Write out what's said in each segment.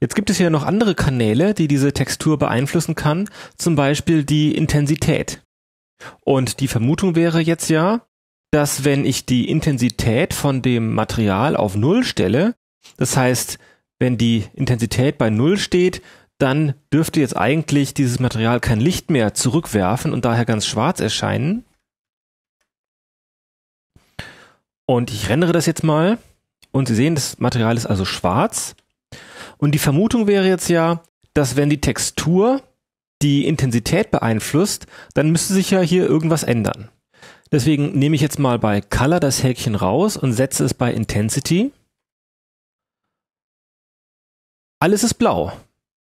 Jetzt gibt es ja noch andere Kanäle, die diese Textur beeinflussen kann, zum Beispiel die Intensität. Und die Vermutung wäre jetzt ja, dass wenn ich die Intensität von dem Material auf Null stelle, das heißt, wenn die Intensität bei Null steht, dann dürfte jetzt eigentlich dieses Material kein Licht mehr zurückwerfen und daher ganz schwarz erscheinen. Und ich rendere das jetzt mal. Und Sie sehen, das Material ist also schwarz. Und die Vermutung wäre jetzt ja, dass wenn die Textur die Intensität beeinflusst, dann müsste sich ja hier irgendwas ändern. Deswegen nehme ich jetzt mal bei Color das Häkchen raus und setze es bei Intensity. Alles ist blau.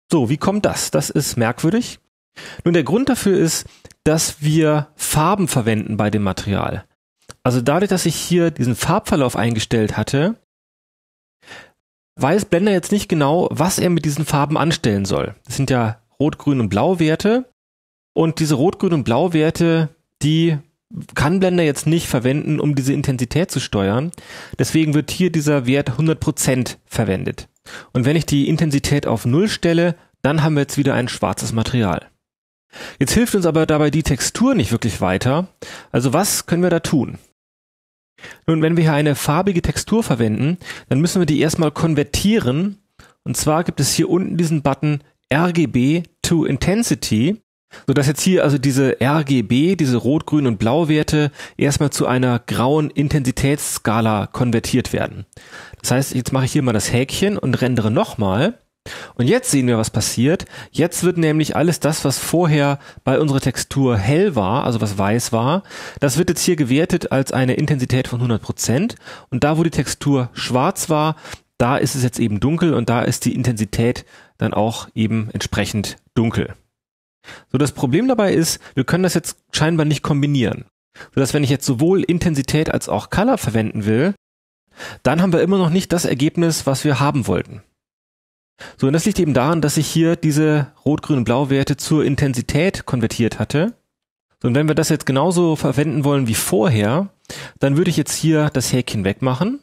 So, wie kommt das? Das ist merkwürdig. Nun, der Grund dafür ist, dass wir Farben verwenden bei dem Material. Also dadurch, dass ich hier diesen Farbverlauf eingestellt hatte, weiß Blender jetzt nicht genau, was er mit diesen Farben anstellen soll. Das sind ja Rot, Grün und Blau Werte. Und diese Rot, Grün und Blau Werte, die kann Blender jetzt nicht verwenden, um diese Intensität zu steuern. Deswegen wird hier dieser Wert 100% verwendet. Und wenn ich die Intensität auf 0 stelle, dann haben wir jetzt wieder ein schwarzes Material. Jetzt hilft uns aber dabei die Textur nicht wirklich weiter. Also was können wir da tun? Nun, wenn wir hier eine farbige Textur verwenden, dann müssen wir die erstmal konvertieren. Und zwar gibt es hier unten diesen Button RGB to Intensity, sodass jetzt hier also diese RGB, diese Rot, Grün und Blau Werte erstmal zu einer grauen Intensitätsskala konvertiert werden. Das heißt, jetzt mache ich hier mal das Häkchen und rendere nochmal. Und jetzt sehen wir, was passiert. Jetzt wird nämlich alles das, was vorher bei unserer Textur hell war, also was weiß war, das wird jetzt hier gewertet als eine Intensität von 100 Prozent. Und da, wo die Textur schwarz war, da ist es jetzt eben dunkel und da ist die Intensität dann auch eben entsprechend dunkel. So, das Problem dabei ist, wir können das jetzt scheinbar nicht kombinieren. Sodass, wenn ich jetzt sowohl Intensität als auch Color verwenden will, dann haben wir immer noch nicht das Ergebnis, was wir haben wollten. So, und das liegt eben daran, dass ich hier diese Rot-Grün-Blau-Werte zur Intensität konvertiert hatte. So, und wenn wir das jetzt genauso verwenden wollen wie vorher, dann würde ich jetzt hier das Häkchen wegmachen,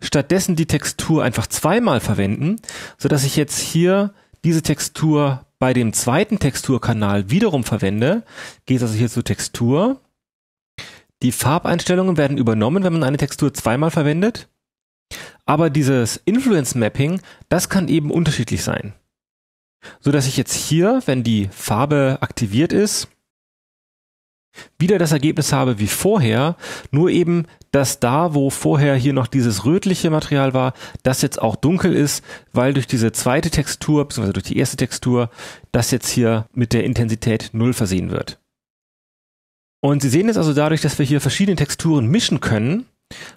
stattdessen die Textur einfach zweimal verwenden, so dass ich jetzt hier diese Textur bei dem zweiten Texturkanal wiederum verwende, geht also hier zur Textur. Die Farbeinstellungen werden übernommen, wenn man eine Textur zweimal verwendet. Aber dieses Influence Mapping, das kann eben unterschiedlich sein. So dass ich jetzt hier, wenn die Farbe aktiviert ist, wieder das Ergebnis habe wie vorher, nur eben, dass da, wo vorher hier noch dieses rötliche Material war, das jetzt auch dunkel ist, weil durch diese zweite Textur, beziehungsweise durch die erste Textur, das jetzt hier mit der Intensität 0 versehen wird. Und Sie sehen es also dadurch, dass wir hier verschiedene Texturen mischen können,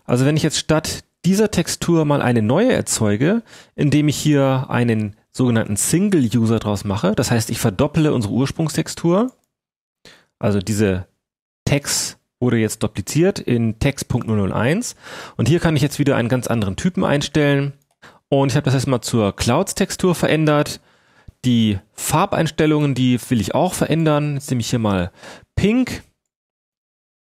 also wenn ich jetzt statt dieser Textur mal eine neue erzeuge, indem ich hier einen sogenannten Single-User draus mache. Das heißt, ich verdopple unsere Ursprungstextur. Also diese Text wurde jetzt dupliziert in Text.001. Und hier kann ich jetzt wieder einen ganz anderen Typen einstellen. Und ich habe das jetzt mal zur Clouds-Textur verändert. Die Farbeinstellungen, die will ich auch verändern. Jetzt nehme ich hier mal Pink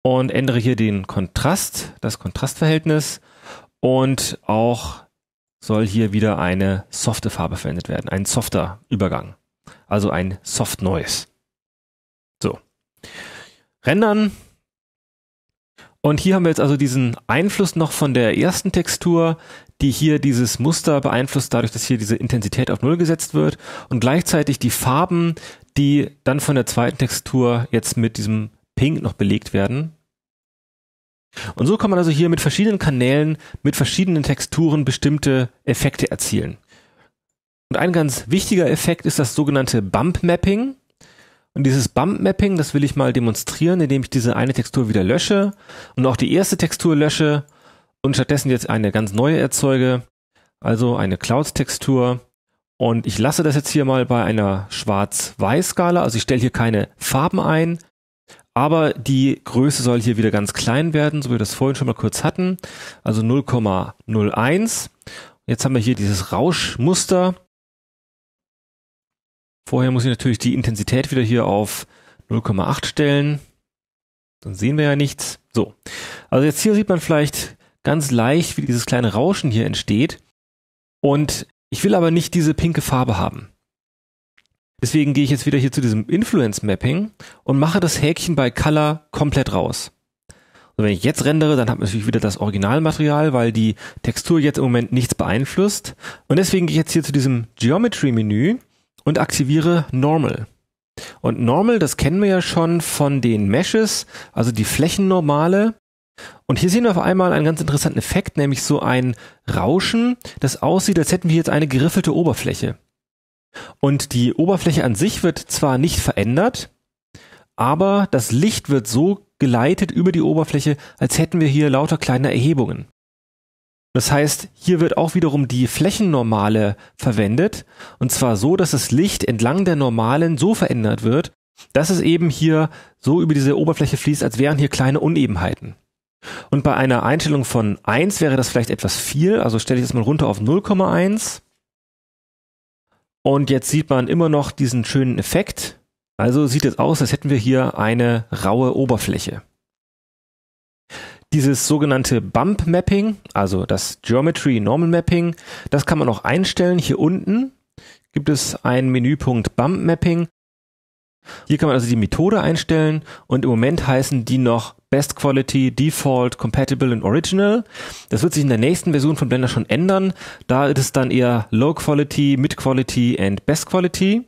und ändere hier den Kontrast, das Kontrastverhältnis. Und auch soll hier wieder eine softe Farbe verwendet werden, ein softer Übergang, also ein Soft Noise. So. Rendern. Und hier haben wir jetzt also diesen Einfluss noch von der ersten Textur, die hier dieses Muster beeinflusst, dadurch, dass hier diese Intensität auf Null gesetzt wird und gleichzeitig die Farben, die dann von der zweiten Textur jetzt mit diesem Pink noch belegt werden, und so kann man also hier mit verschiedenen Kanälen, mit verschiedenen Texturen bestimmte Effekte erzielen. Und ein ganz wichtiger Effekt ist das sogenannte Bump Mapping. Und dieses Bump Mapping, das will ich mal demonstrieren, indem ich diese eine Textur wieder lösche und auch die erste Textur lösche und stattdessen jetzt eine ganz neue erzeuge, also eine Cloud Textur. Und ich lasse das jetzt hier mal bei einer Schwarz-Weiß-Skala, also ich stelle hier keine Farben ein, aber die Größe soll hier wieder ganz klein werden, so wie wir das vorhin schon mal kurz hatten. Also 0,01. Jetzt haben wir hier dieses Rauschmuster. Vorher muss ich natürlich die Intensität wieder hier auf 0,8 stellen. Dann sehen wir ja nichts. So. Also jetzt hier sieht man vielleicht ganz leicht, wie dieses kleine Rauschen hier entsteht. Und ich will aber nicht diese pinke Farbe haben. Deswegen gehe ich jetzt wieder hier zu diesem Influence Mapping und mache das Häkchen bei Color komplett raus. Und wenn ich jetzt rendere, dann habe ich natürlich wieder das Originalmaterial, weil die Textur jetzt im Moment nichts beeinflusst. Und deswegen gehe ich jetzt hier zu diesem Geometry Menü und aktiviere Normal. Und Normal, das kennen wir ja schon von den Meshes, also die Flächennormale. Und hier sehen wir auf einmal einen ganz interessanten Effekt, nämlich so ein Rauschen, das aussieht, als hätten wir jetzt eine geriffelte Oberfläche. Und die Oberfläche an sich wird zwar nicht verändert, aber das Licht wird so geleitet über die Oberfläche, als hätten wir hier lauter kleine Erhebungen. Das heißt, hier wird auch wiederum die Flächennormale verwendet, und zwar so, dass das Licht entlang der Normalen so verändert wird, dass es eben hier so über diese Oberfläche fließt, als wären hier kleine Unebenheiten. Und bei einer Einstellung von 1 wäre das vielleicht etwas viel, also stelle ich das mal runter auf 0,1 und jetzt sieht man immer noch diesen schönen Effekt. Also sieht es aus, als hätten wir hier eine raue Oberfläche. Dieses sogenannte Bump Mapping, also das Geometry Normal Mapping, das kann man auch einstellen. Hier unten gibt es einen Menüpunkt Bump Mapping. Hier kann man also die Methode einstellen und im Moment heißen die noch Best Quality, Default, Compatible und Original. Das wird sich in der nächsten Version von Blender schon ändern. Da ist es dann eher Low Quality, Mid Quality und Best Quality.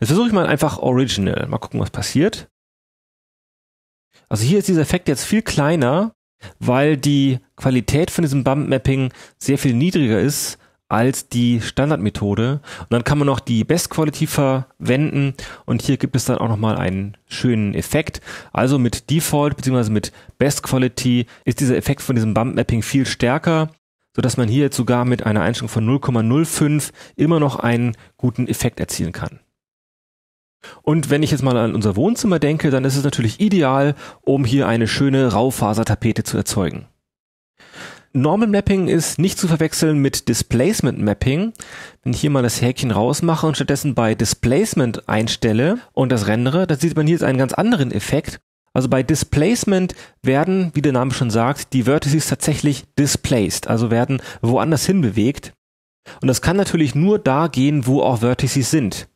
Jetzt versuche ich mal einfach Original. Mal gucken, was passiert. Also hier ist dieser Effekt jetzt viel kleiner, weil die Qualität von diesem Bump Mapping sehr viel niedriger ist als die Standardmethode. Und dann kann man noch die Best Quality verwenden und hier gibt es dann auch nochmal einen schönen Effekt. Also mit Default bzw. mit Best Quality ist dieser Effekt von diesem Bump Mapping viel stärker, sodass man hier jetzt sogar mit einer Einstellung von 0,05 immer noch einen guten Effekt erzielen kann. Und wenn ich jetzt mal an unser Wohnzimmer denke, dann ist es natürlich ideal, um hier eine schöne Raufasertapete zu erzeugen. Normal Mapping ist nicht zu verwechseln mit Displacement Mapping. Wenn ich hier mal das Häkchen rausmache und stattdessen bei Displacement einstelle und das rendere, dann sieht man hier jetzt einen ganz anderen Effekt. Also bei Displacement werden, wie der Name schon sagt, die Vertices tatsächlich displaced, also werden woanders hin bewegt. Und das kann natürlich nur da gehen, wo auch Vertices sind.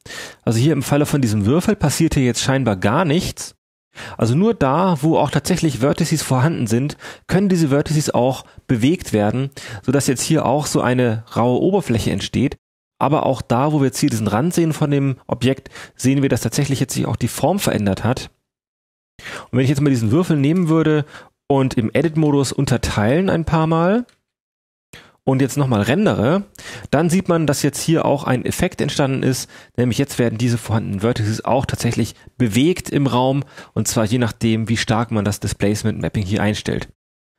Also hier im Falle von diesem Würfel passiert hier jetzt scheinbar gar nichts. Also nur da, wo auch tatsächlich Vertices vorhanden sind, können diese Vertices auch bewegt werden, sodass jetzt hier auch so eine raue Oberfläche entsteht. Aber auch da, wo wir jetzt hier diesen Rand sehen von dem Objekt, sehen wir, dass tatsächlich jetzt sich auch die Form verändert hat. Und wenn ich jetzt mal diesen Würfel nehmen würde und im Edit-Modus unterteilen ein paar Mal, und jetzt nochmal rendere, dann sieht man, dass jetzt hier auch ein Effekt entstanden ist, nämlich jetzt werden diese vorhandenen Vertices auch tatsächlich bewegt im Raum und zwar je nachdem, wie stark man das Displacement Mapping hier einstellt.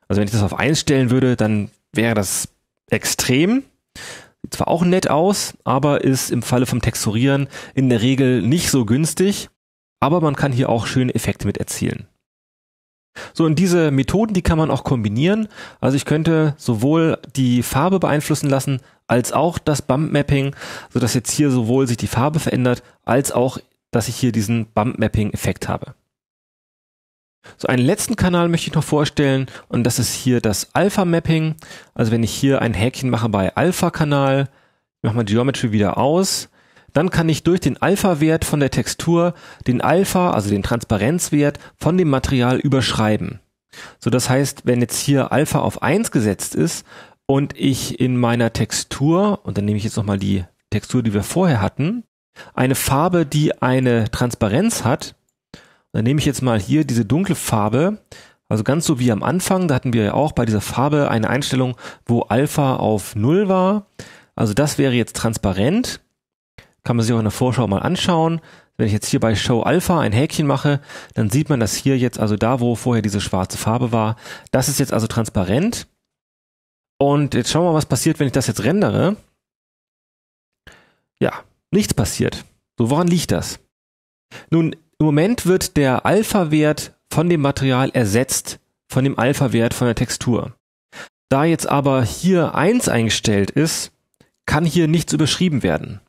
Also wenn ich das auf 1 stellen würde, dann wäre das extrem. Sieht zwar auch nett aus, aber ist im Falle vom Texturieren in der Regel nicht so günstig. Aber man kann hier auch schöne Effekte mit erzielen. So, und diese Methoden, die kann man auch kombinieren. Also ich könnte sowohl die Farbe beeinflussen lassen, als auch das Bump Mapping, so dass jetzt hier sowohl sich die Farbe verändert, als auch, dass ich hier diesen Bump Mapping Effekt habe. So, einen letzten Kanal möchte ich noch vorstellen und das ist hier das Alpha Mapping. Also wenn ich hier ein Häkchen mache bei Alpha Kanal, mache mal Geometry wieder aus, dann kann ich durch den Alpha-Wert von der Textur den Alpha, also den Transparenzwert von dem Material überschreiben. So, das heißt, wenn jetzt hier Alpha auf 1 gesetzt ist und ich in meiner Textur, und dann nehme ich jetzt nochmal die Textur, die wir vorher hatten, eine Farbe, die eine Transparenz hat, dann nehme ich jetzt mal hier diese dunkle Farbe, also ganz so wie am Anfang, da hatten wir ja auch bei dieser Farbe eine Einstellung, wo Alpha auf 0 war. Also das wäre jetzt transparent. Kann man sich auch in der Vorschau mal anschauen. Wenn ich jetzt hier bei Show Alpha ein Häkchen mache, dann sieht man, das hier jetzt, also da, wo vorher diese schwarze Farbe war, das ist jetzt also transparent. Und jetzt schauen wir mal, was passiert, wenn ich das jetzt rendere. Ja, nichts passiert. So, woran liegt das? Nun, im Moment wird der Alpha-Wert von dem Material ersetzt, von dem Alpha-Wert von der Textur. Da jetzt aber hier 1 eingestellt ist, kann hier nichts überschrieben werden.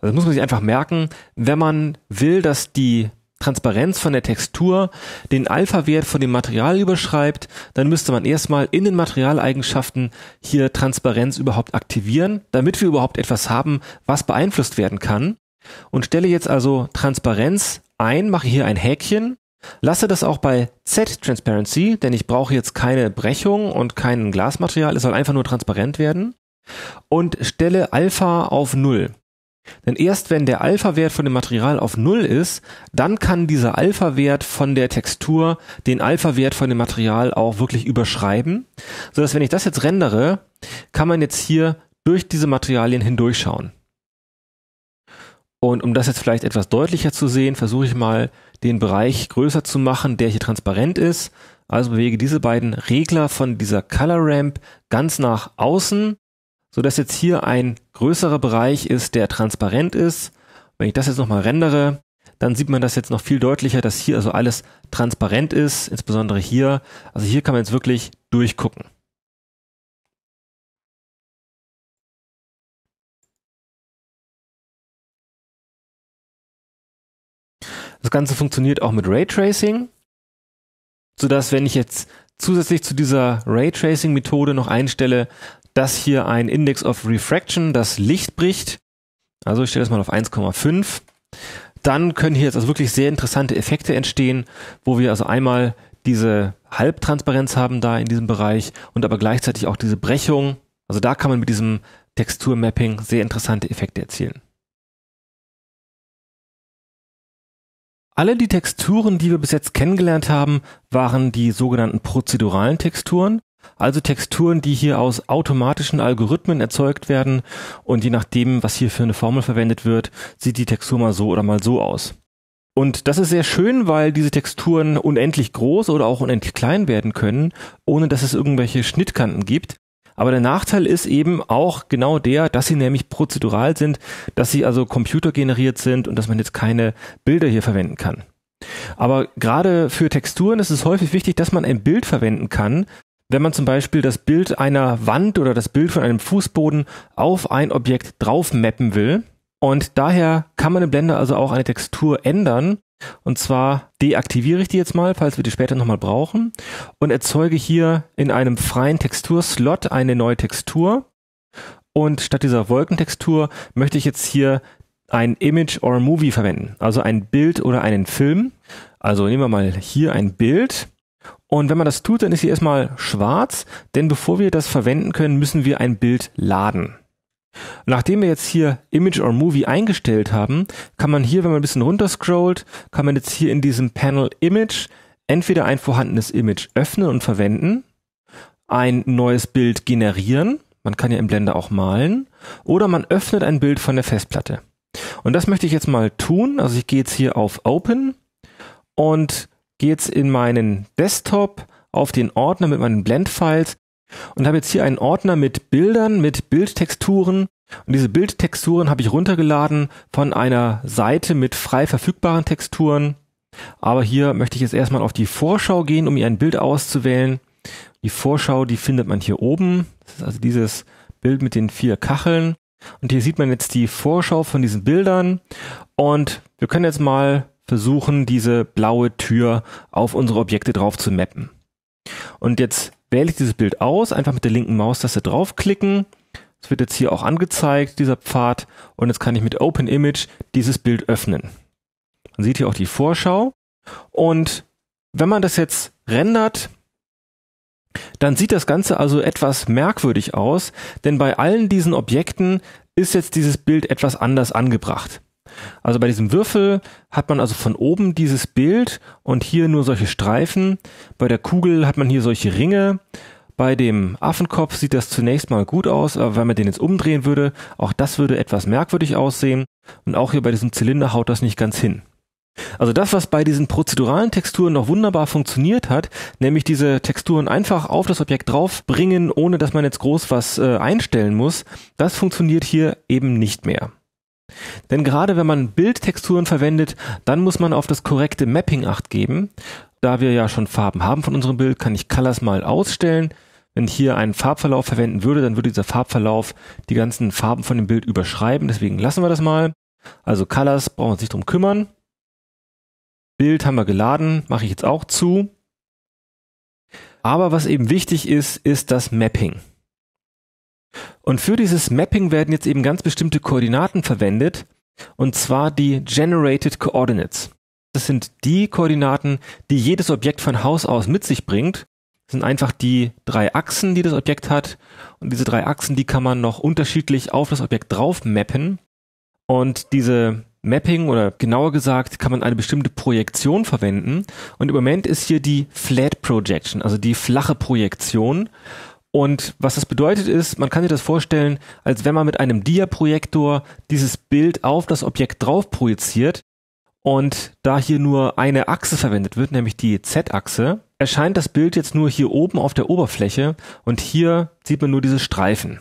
Das muss man sich einfach merken, wenn man will, dass die Transparenz von der Textur den Alpha-Wert von dem Material überschreibt, dann müsste man erstmal in den Materialeigenschaften hier Transparenz überhaupt aktivieren, damit wir überhaupt etwas haben, was beeinflusst werden kann. Und stelle jetzt also Transparenz ein, mache hier ein Häkchen, lasse das auch bei Z-Transparency, denn ich brauche jetzt keine Brechung und kein Glasmaterial, es soll einfach nur transparent werden und stelle Alpha auf Null. Denn erst wenn der Alpha-Wert von dem Material auf Null ist, dann kann dieser Alpha-Wert von der Textur den Alpha-Wert von dem Material auch wirklich überschreiben, so dass wenn ich das jetzt rendere, kann man jetzt hier durch diese Materialien hindurchschauen. Und um das jetzt vielleicht etwas deutlicher zu sehen, versuche ich mal den Bereich größer zu machen, der hier transparent ist. Also bewege diese beiden Regler von dieser Color Ramp ganz nach außen sodass jetzt hier ein größerer Bereich ist, der transparent ist. Wenn ich das jetzt nochmal rendere, dann sieht man das jetzt noch viel deutlicher, dass hier also alles transparent ist, insbesondere hier. Also hier kann man jetzt wirklich durchgucken. Das Ganze funktioniert auch mit Raytracing, sodass wenn ich jetzt zusätzlich zu dieser Raytracing-Methode noch einstelle, dass hier ein Index of Refraction das Licht bricht. Also ich stelle das mal auf 1,5. Dann können hier jetzt also wirklich sehr interessante Effekte entstehen, wo wir also einmal diese Halbtransparenz haben da in diesem Bereich und aber gleichzeitig auch diese Brechung. Also da kann man mit diesem Texturmapping sehr interessante Effekte erzielen. Alle die Texturen, die wir bis jetzt kennengelernt haben, waren die sogenannten prozeduralen Texturen. Also Texturen, die hier aus automatischen Algorithmen erzeugt werden und je nachdem, was hier für eine Formel verwendet wird, sieht die Textur mal so oder mal so aus. Und das ist sehr schön, weil diese Texturen unendlich groß oder auch unendlich klein werden können, ohne dass es irgendwelche Schnittkanten gibt. Aber der Nachteil ist eben auch genau der, dass sie nämlich prozedural sind, dass sie also computergeneriert sind und dass man jetzt keine Bilder hier verwenden kann. Aber gerade für Texturen ist es häufig wichtig, dass man ein Bild verwenden kann, wenn man zum Beispiel das Bild einer Wand oder das Bild von einem Fußboden auf ein Objekt drauf mappen will. Und daher kann man im Blender also auch eine Textur ändern. Und zwar deaktiviere ich die jetzt mal, falls wir die später nochmal brauchen. Und erzeuge hier in einem freien Texturslot eine neue Textur. Und statt dieser Wolkentextur möchte ich jetzt hier ein Image or Movie verwenden. Also ein Bild oder einen Film. Also nehmen wir mal hier ein Bild und wenn man das tut, dann ist sie erstmal schwarz, denn bevor wir das verwenden können, müssen wir ein Bild laden. Nachdem wir jetzt hier Image or Movie eingestellt haben, kann man hier, wenn man ein bisschen runterscrollt, kann man jetzt hier in diesem Panel Image entweder ein vorhandenes Image öffnen und verwenden, ein neues Bild generieren, man kann ja im Blender auch malen, oder man öffnet ein Bild von der Festplatte. Und das möchte ich jetzt mal tun. Also ich gehe jetzt hier auf Open und gehe jetzt in meinen Desktop auf den Ordner mit meinen Blend-Files und habe jetzt hier einen Ordner mit Bildern, mit Bildtexturen. Und diese Bildtexturen habe ich runtergeladen von einer Seite mit frei verfügbaren Texturen. Aber hier möchte ich jetzt erstmal auf die Vorschau gehen, um ihr ein Bild auszuwählen. Die Vorschau, die findet man hier oben. Das ist also dieses Bild mit den vier Kacheln. Und hier sieht man jetzt die Vorschau von diesen Bildern. Und wir können jetzt mal versuchen, diese blaue Tür auf unsere Objekte drauf zu mappen. Und jetzt wähle ich dieses Bild aus, einfach mit der linken Maustaste draufklicken. Es wird jetzt hier auch angezeigt, dieser Pfad. Und jetzt kann ich mit Open Image dieses Bild öffnen. Man sieht hier auch die Vorschau. Und wenn man das jetzt rendert, dann sieht das Ganze also etwas merkwürdig aus, denn bei allen diesen Objekten ist jetzt dieses Bild etwas anders angebracht. Also bei diesem Würfel hat man also von oben dieses Bild und hier nur solche Streifen. Bei der Kugel hat man hier solche Ringe. Bei dem Affenkopf sieht das zunächst mal gut aus, aber wenn man den jetzt umdrehen würde, auch das würde etwas merkwürdig aussehen. Und auch hier bei diesem Zylinder haut das nicht ganz hin. Also das, was bei diesen prozeduralen Texturen noch wunderbar funktioniert hat, nämlich diese Texturen einfach auf das Objekt draufbringen, ohne dass man jetzt groß was äh, einstellen muss, das funktioniert hier eben nicht mehr. Denn gerade wenn man Bildtexturen verwendet, dann muss man auf das korrekte Mapping acht geben. Da wir ja schon Farben haben von unserem Bild, kann ich Colors mal ausstellen. Wenn ich hier einen Farbverlauf verwenden würde, dann würde dieser Farbverlauf die ganzen Farben von dem Bild überschreiben. Deswegen lassen wir das mal. Also Colors brauchen wir uns nicht drum kümmern. Bild haben wir geladen, mache ich jetzt auch zu. Aber was eben wichtig ist, ist das Mapping. Und für dieses Mapping werden jetzt eben ganz bestimmte Koordinaten verwendet, und zwar die Generated Coordinates. Das sind die Koordinaten, die jedes Objekt von Haus aus mit sich bringt. Das sind einfach die drei Achsen, die das Objekt hat. Und diese drei Achsen, die kann man noch unterschiedlich auf das Objekt drauf mappen. Und diese Mapping oder genauer gesagt kann man eine bestimmte Projektion verwenden. Und im Moment ist hier die Flat Projection, also die flache Projektion. Und was das bedeutet ist, man kann sich das vorstellen, als wenn man mit einem Dia-Projektor dieses Bild auf das Objekt drauf projiziert. Und da hier nur eine Achse verwendet wird, nämlich die Z-Achse, erscheint das Bild jetzt nur hier oben auf der Oberfläche und hier sieht man nur diese Streifen.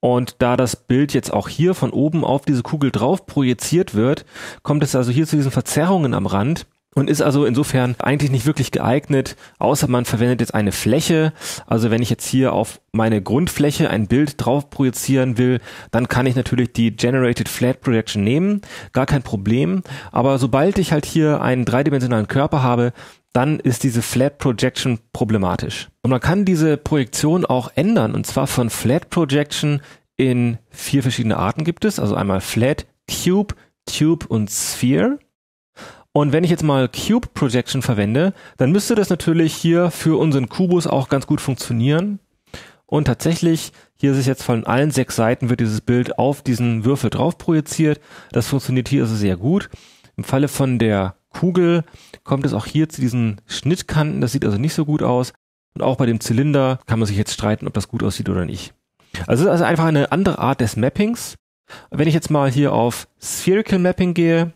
Und da das Bild jetzt auch hier von oben auf diese Kugel drauf projiziert wird, kommt es also hier zu diesen Verzerrungen am Rand und ist also insofern eigentlich nicht wirklich geeignet, außer man verwendet jetzt eine Fläche. Also wenn ich jetzt hier auf meine Grundfläche ein Bild drauf projizieren will, dann kann ich natürlich die Generated Flat Projection nehmen, gar kein Problem. Aber sobald ich halt hier einen dreidimensionalen Körper habe, dann ist diese Flat Projection problematisch. Und man kann diese Projektion auch ändern, und zwar von Flat Projection in vier verschiedene Arten gibt es. Also einmal Flat, Cube, Tube und Sphere. Und wenn ich jetzt mal Cube Projection verwende, dann müsste das natürlich hier für unseren Kubus auch ganz gut funktionieren. Und tatsächlich, hier ist es jetzt von allen sechs Seiten wird dieses Bild auf diesen Würfel drauf projiziert. Das funktioniert hier also sehr gut. Im Falle von der Kugel kommt es auch hier zu diesen Schnittkanten. Das sieht also nicht so gut aus. Und auch bei dem Zylinder kann man sich jetzt streiten, ob das gut aussieht oder nicht. Also es ist also einfach eine andere Art des Mappings. Wenn ich jetzt mal hier auf Spherical Mapping gehe,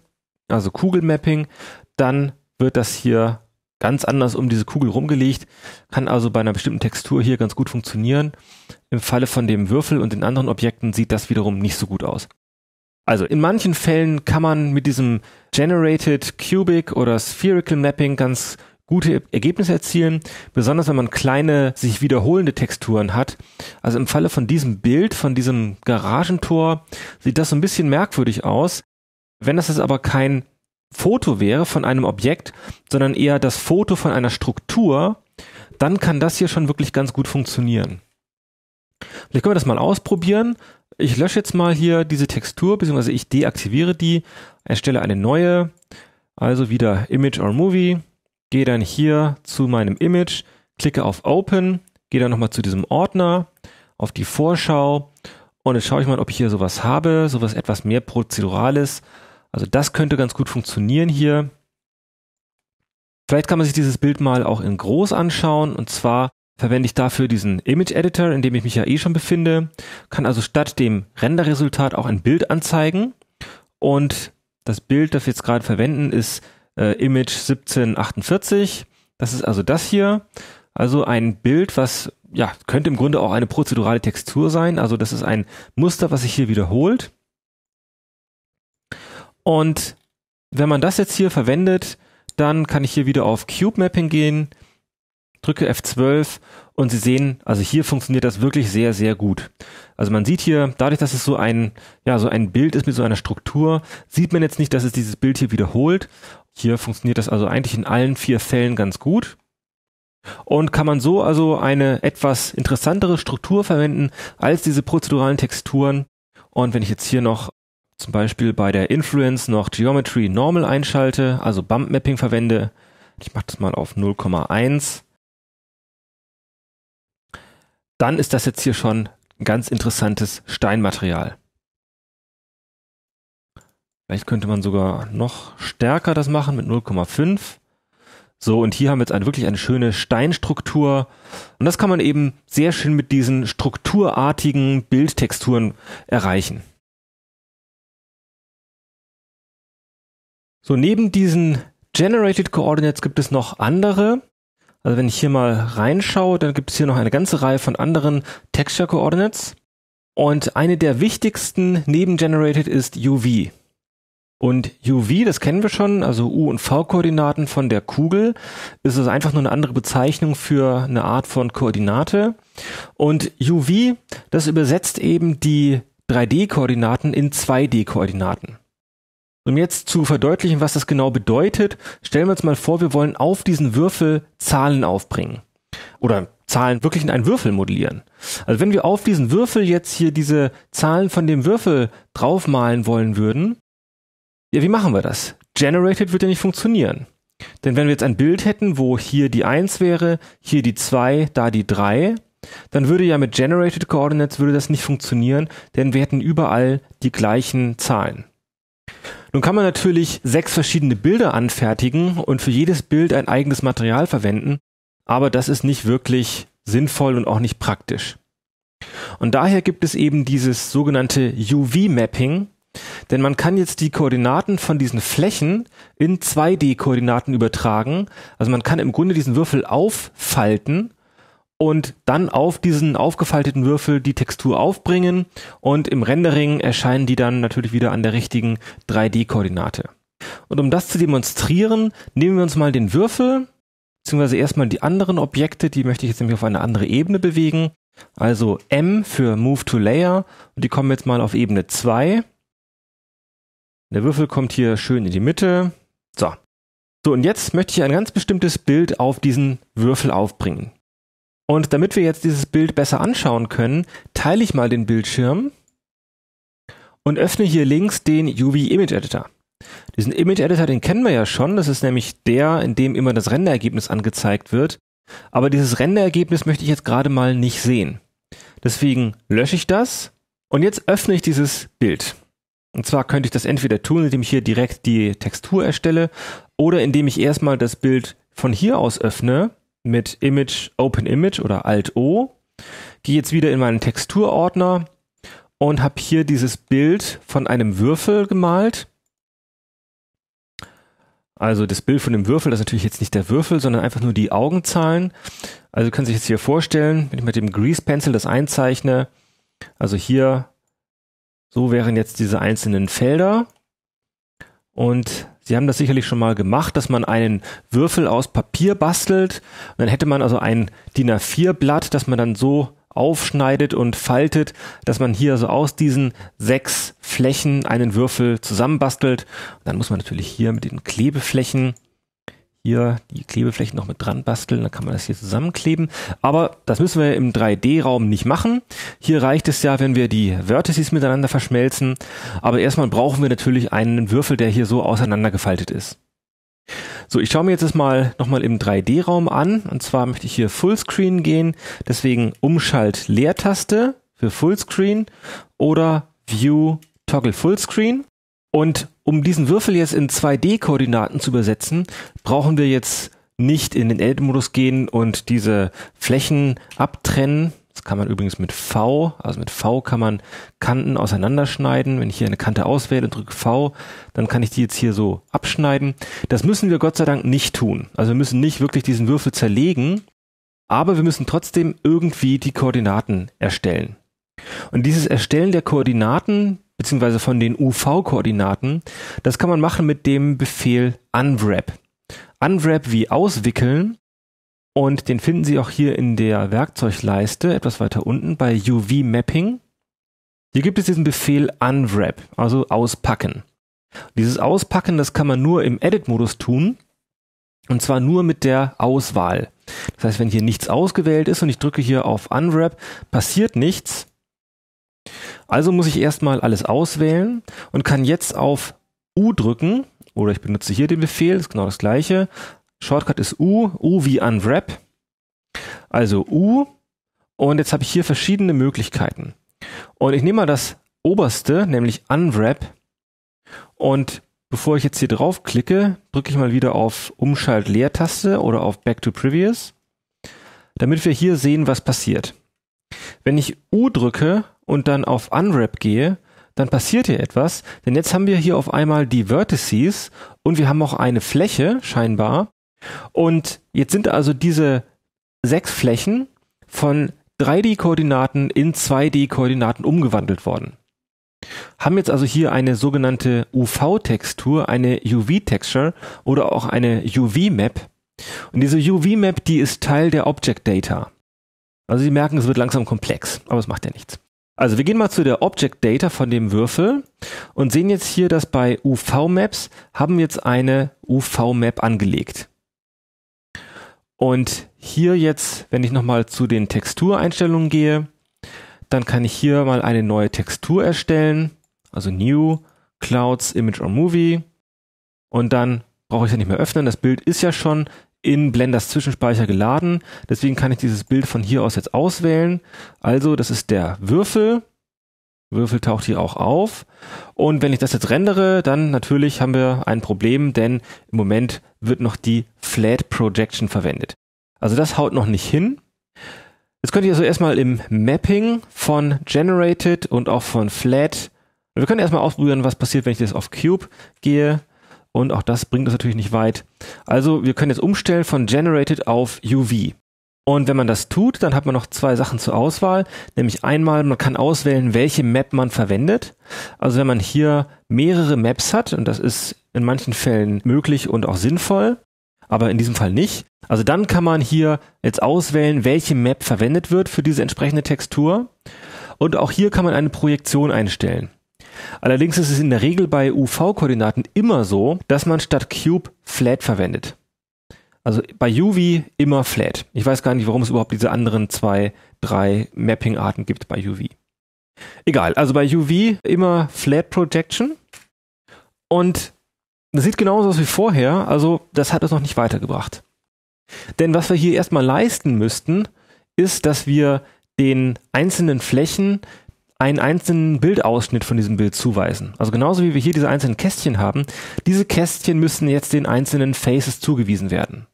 also Kugelmapping, dann wird das hier ganz anders um diese Kugel rumgelegt, kann also bei einer bestimmten Textur hier ganz gut funktionieren. Im Falle von dem Würfel und den anderen Objekten sieht das wiederum nicht so gut aus. Also in manchen Fällen kann man mit diesem Generated Cubic oder Spherical Mapping ganz gute Ergebnisse erzielen, besonders wenn man kleine, sich wiederholende Texturen hat. Also im Falle von diesem Bild, von diesem Garagentor, sieht das so ein bisschen merkwürdig aus. Wenn das jetzt aber kein Foto wäre von einem Objekt, sondern eher das Foto von einer Struktur, dann kann das hier schon wirklich ganz gut funktionieren. Vielleicht können wir das mal ausprobieren. Ich lösche jetzt mal hier diese Textur, beziehungsweise ich deaktiviere die, erstelle eine neue, also wieder Image or Movie, gehe dann hier zu meinem Image, klicke auf Open, gehe dann nochmal zu diesem Ordner, auf die Vorschau und jetzt schaue ich mal, ob ich hier sowas habe, sowas etwas mehr Prozedurales, also das könnte ganz gut funktionieren hier. Vielleicht kann man sich dieses Bild mal auch in groß anschauen und zwar verwende ich dafür diesen Image Editor, in dem ich mich ja eh schon befinde, kann also statt dem Renderresultat auch ein Bild anzeigen und das Bild, das wir jetzt gerade verwenden, ist äh, Image 1748. Das ist also das hier. Also ein Bild, was ja könnte im Grunde auch eine prozedurale Textur sein. Also das ist ein Muster, was sich hier wiederholt. Und wenn man das jetzt hier verwendet, dann kann ich hier wieder auf Cube Mapping gehen, drücke F12 und Sie sehen, also hier funktioniert das wirklich sehr, sehr gut. Also man sieht hier, dadurch, dass es so ein, ja, so ein Bild ist mit so einer Struktur, sieht man jetzt nicht, dass es dieses Bild hier wiederholt. Hier funktioniert das also eigentlich in allen vier Fällen ganz gut. Und kann man so also eine etwas interessantere Struktur verwenden als diese prozeduralen Texturen. Und wenn ich jetzt hier noch zum Beispiel bei der Influence noch Geometry Normal einschalte, also Bump Mapping verwende. Ich mache das mal auf 0,1. Dann ist das jetzt hier schon ein ganz interessantes Steinmaterial. Vielleicht könnte man sogar noch stärker das machen mit 0,5. So, und hier haben wir jetzt eine, wirklich eine schöne Steinstruktur. Und das kann man eben sehr schön mit diesen strukturartigen Bildtexturen erreichen. So, neben diesen Generated Coordinates gibt es noch andere. Also wenn ich hier mal reinschaue, dann gibt es hier noch eine ganze Reihe von anderen Texture Coordinates. Und eine der wichtigsten neben Generated ist UV. Und UV, das kennen wir schon, also U- und V-Koordinaten von der Kugel, ist es also einfach nur eine andere Bezeichnung für eine Art von Koordinate. Und UV, das übersetzt eben die 3D-Koordinaten in 2D-Koordinaten. Um jetzt zu verdeutlichen, was das genau bedeutet, stellen wir uns mal vor, wir wollen auf diesen Würfel Zahlen aufbringen. Oder Zahlen wirklich in einen Würfel modellieren. Also wenn wir auf diesen Würfel jetzt hier diese Zahlen von dem Würfel draufmalen wollen würden, ja, wie machen wir das? Generated wird ja nicht funktionieren. Denn wenn wir jetzt ein Bild hätten, wo hier die 1 wäre, hier die 2, da die 3, dann würde ja mit Generated Coordinates würde das nicht funktionieren, denn wir hätten überall die gleichen Zahlen. Nun kann man natürlich sechs verschiedene Bilder anfertigen und für jedes Bild ein eigenes Material verwenden, aber das ist nicht wirklich sinnvoll und auch nicht praktisch. Und daher gibt es eben dieses sogenannte UV-Mapping, denn man kann jetzt die Koordinaten von diesen Flächen in 2D-Koordinaten übertragen. Also man kann im Grunde diesen Würfel auffalten und dann auf diesen aufgefalteten Würfel die Textur aufbringen und im Rendering erscheinen die dann natürlich wieder an der richtigen 3D-Koordinate. Und um das zu demonstrieren, nehmen wir uns mal den Würfel, beziehungsweise erstmal die anderen Objekte, die möchte ich jetzt nämlich auf eine andere Ebene bewegen. Also M für Move to Layer und die kommen jetzt mal auf Ebene 2. Der Würfel kommt hier schön in die Mitte. So. So, und jetzt möchte ich ein ganz bestimmtes Bild auf diesen Würfel aufbringen. Und damit wir jetzt dieses Bild besser anschauen können, teile ich mal den Bildschirm und öffne hier links den UV Image Editor. Diesen Image Editor, den kennen wir ja schon. Das ist nämlich der, in dem immer das Renderergebnis angezeigt wird. Aber dieses Renderergebnis möchte ich jetzt gerade mal nicht sehen. Deswegen lösche ich das und jetzt öffne ich dieses Bild. Und zwar könnte ich das entweder tun, indem ich hier direkt die Textur erstelle oder indem ich erstmal das Bild von hier aus öffne mit Image Open Image oder Alt O. Gehe jetzt wieder in meinen Texturordner und habe hier dieses Bild von einem Würfel gemalt. Also das Bild von dem Würfel, das ist natürlich jetzt nicht der Würfel, sondern einfach nur die Augenzahlen. Also können Sie sich jetzt hier vorstellen, wenn ich mit dem Grease Pencil das einzeichne, also hier, so wären jetzt diese einzelnen Felder. Und Sie haben das sicherlich schon mal gemacht, dass man einen Würfel aus Papier bastelt. Und dann hätte man also ein DIN A4-Blatt, das man dann so aufschneidet und faltet, dass man hier so aus diesen sechs Flächen einen Würfel zusammenbastelt. Und dann muss man natürlich hier mit den Klebeflächen hier die Klebeflächen noch mit dran basteln, dann kann man das hier zusammenkleben. Aber das müssen wir im 3D-Raum nicht machen. Hier reicht es ja, wenn wir die Vertices miteinander verschmelzen. Aber erstmal brauchen wir natürlich einen Würfel, der hier so auseinandergefaltet ist. So, ich schaue mir jetzt das mal nochmal im 3D-Raum an. Und zwar möchte ich hier Fullscreen gehen. Deswegen Umschalt Leertaste für Fullscreen oder View Toggle Fullscreen. Und um diesen Würfel jetzt in 2D-Koordinaten zu übersetzen, brauchen wir jetzt nicht in den Edit-Modus gehen und diese Flächen abtrennen. Das kann man übrigens mit V, also mit V kann man Kanten auseinanderschneiden. Wenn ich hier eine Kante auswähle und drücke V, dann kann ich die jetzt hier so abschneiden. Das müssen wir Gott sei Dank nicht tun. Also wir müssen nicht wirklich diesen Würfel zerlegen, aber wir müssen trotzdem irgendwie die Koordinaten erstellen. Und dieses Erstellen der Koordinaten, beziehungsweise von den UV-Koordinaten. Das kann man machen mit dem Befehl unwrap. Unwrap wie auswickeln. Und den finden Sie auch hier in der Werkzeugleiste, etwas weiter unten, bei UV Mapping. Hier gibt es diesen Befehl unwrap, also auspacken. Dieses Auspacken, das kann man nur im Edit-Modus tun. Und zwar nur mit der Auswahl. Das heißt, wenn hier nichts ausgewählt ist und ich drücke hier auf Unwrap, passiert nichts. Also muss ich erstmal alles auswählen und kann jetzt auf U drücken oder ich benutze hier den Befehl, ist genau das gleiche. Shortcut ist U, U wie Unwrap. Also U und jetzt habe ich hier verschiedene Möglichkeiten. Und ich nehme mal das oberste, nämlich Unwrap und bevor ich jetzt hier drauf klicke, drücke ich mal wieder auf Umschalt-Leertaste oder auf Back to Previous, damit wir hier sehen, was passiert. Wenn ich U drücke, und dann auf Unwrap gehe, dann passiert hier etwas, denn jetzt haben wir hier auf einmal die Vertices und wir haben auch eine Fläche scheinbar. Und jetzt sind also diese sechs Flächen von 3D-Koordinaten in 2D-Koordinaten umgewandelt worden. Haben jetzt also hier eine sogenannte UV-Textur, eine UV-Texture oder auch eine UV-Map. Und diese UV-Map, die ist Teil der Object Data. Also Sie merken, es wird langsam komplex, aber es macht ja nichts. Also wir gehen mal zu der Object Data von dem Würfel und sehen jetzt hier, dass bei UV-Maps haben wir jetzt eine UV-Map angelegt. Und hier jetzt, wenn ich nochmal zu den Textureinstellungen gehe, dann kann ich hier mal eine neue Textur erstellen. Also New, Clouds, Image or Movie. Und dann brauche ich ja nicht mehr öffnen. Das Bild ist ja schon in Blenders Zwischenspeicher geladen. Deswegen kann ich dieses Bild von hier aus jetzt auswählen. Also, das ist der Würfel. Würfel taucht hier auch auf. Und wenn ich das jetzt rendere, dann natürlich haben wir ein Problem, denn im Moment wird noch die Flat Projection verwendet. Also das haut noch nicht hin. Jetzt könnt ihr also erstmal im Mapping von Generated und auch von Flat. Wir können erstmal ausprobieren, was passiert, wenn ich jetzt auf Cube gehe. Und auch das bringt uns natürlich nicht weit. Also wir können jetzt umstellen von Generated auf UV. Und wenn man das tut, dann hat man noch zwei Sachen zur Auswahl. Nämlich einmal, man kann auswählen, welche Map man verwendet. Also wenn man hier mehrere Maps hat, und das ist in manchen Fällen möglich und auch sinnvoll, aber in diesem Fall nicht. Also dann kann man hier jetzt auswählen, welche Map verwendet wird für diese entsprechende Textur. Und auch hier kann man eine Projektion einstellen. Allerdings ist es in der Regel bei UV-Koordinaten immer so, dass man statt Cube Flat verwendet. Also bei UV immer Flat. Ich weiß gar nicht, warum es überhaupt diese anderen zwei, drei Mapping-Arten gibt bei UV. Egal, also bei UV immer Flat Projection. Und das sieht genauso aus wie vorher, also das hat es noch nicht weitergebracht. Denn was wir hier erstmal leisten müssten, ist, dass wir den einzelnen Flächen einen einzelnen Bildausschnitt von diesem Bild zuweisen. Also genauso wie wir hier diese einzelnen Kästchen haben, diese Kästchen müssen jetzt den einzelnen Faces zugewiesen werden.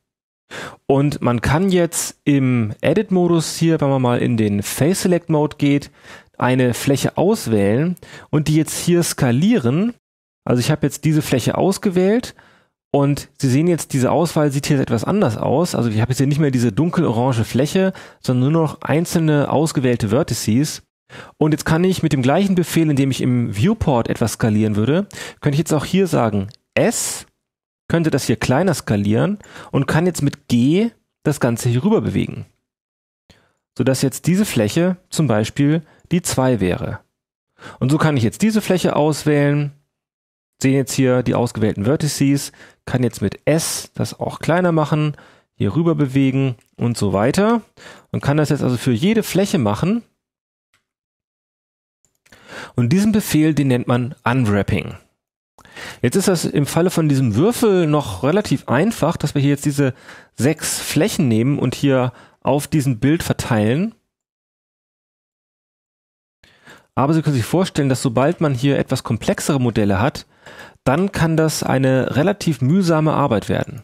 Und man kann jetzt im Edit-Modus hier, wenn man mal in den Face Select Mode geht, eine Fläche auswählen und die jetzt hier skalieren. Also ich habe jetzt diese Fläche ausgewählt und Sie sehen jetzt, diese Auswahl sieht hier etwas anders aus. Also ich habe jetzt hier nicht mehr diese dunkelorange Fläche, sondern nur noch einzelne ausgewählte Vertices. Und jetzt kann ich mit dem gleichen Befehl, indem ich im Viewport etwas skalieren würde, könnte ich jetzt auch hier sagen, S könnte das hier kleiner skalieren und kann jetzt mit G das Ganze hier rüber bewegen. Sodass jetzt diese Fläche zum Beispiel die 2 wäre. Und so kann ich jetzt diese Fläche auswählen, sehen jetzt hier die ausgewählten Vertices, kann jetzt mit S das auch kleiner machen, hier rüber bewegen und so weiter und kann das jetzt also für jede Fläche machen, und diesen Befehl, den nennt man Unwrapping. Jetzt ist das im Falle von diesem Würfel noch relativ einfach, dass wir hier jetzt diese sechs Flächen nehmen und hier auf diesem Bild verteilen. Aber Sie können sich vorstellen, dass sobald man hier etwas komplexere Modelle hat, dann kann das eine relativ mühsame Arbeit werden.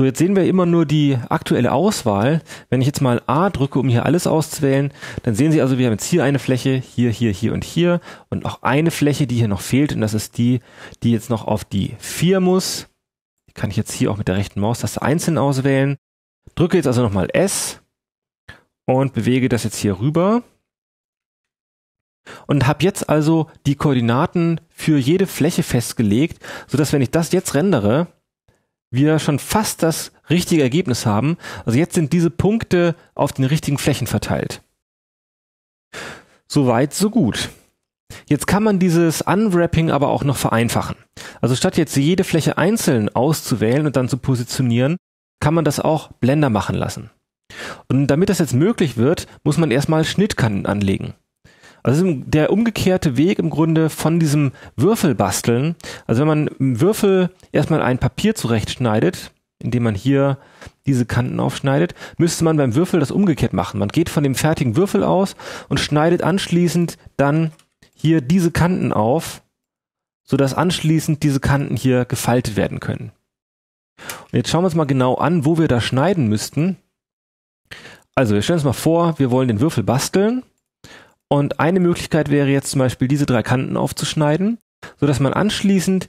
So, jetzt sehen wir immer nur die aktuelle Auswahl. Wenn ich jetzt mal A drücke, um hier alles auszuwählen, dann sehen Sie also, wir haben jetzt hier eine Fläche, hier, hier, hier und hier und auch eine Fläche, die hier noch fehlt und das ist die, die jetzt noch auf die 4 muss. Die kann ich jetzt hier auch mit der rechten Maustaste einzeln auswählen. Drücke jetzt also nochmal S und bewege das jetzt hier rüber und habe jetzt also die Koordinaten für jede Fläche festgelegt, sodass wenn ich das jetzt rendere, wir schon fast das richtige Ergebnis haben. Also jetzt sind diese Punkte auf den richtigen Flächen verteilt. Soweit, so gut. Jetzt kann man dieses Unwrapping aber auch noch vereinfachen. Also statt jetzt jede Fläche einzeln auszuwählen und dann zu positionieren, kann man das auch Blender machen lassen. Und damit das jetzt möglich wird, muss man erstmal Schnittkanten anlegen. Also der umgekehrte Weg im Grunde von diesem Würfelbasteln. Also wenn man im Würfel erstmal ein Papier zurechtschneidet, indem man hier diese Kanten aufschneidet, müsste man beim Würfel das umgekehrt machen. Man geht von dem fertigen Würfel aus und schneidet anschließend dann hier diese Kanten auf, sodass anschließend diese Kanten hier gefaltet werden können. Und jetzt schauen wir uns mal genau an, wo wir da schneiden müssten. Also wir stellen uns mal vor, wir wollen den Würfel basteln und eine Möglichkeit wäre jetzt zum Beispiel, diese drei Kanten aufzuschneiden, sodass man anschließend,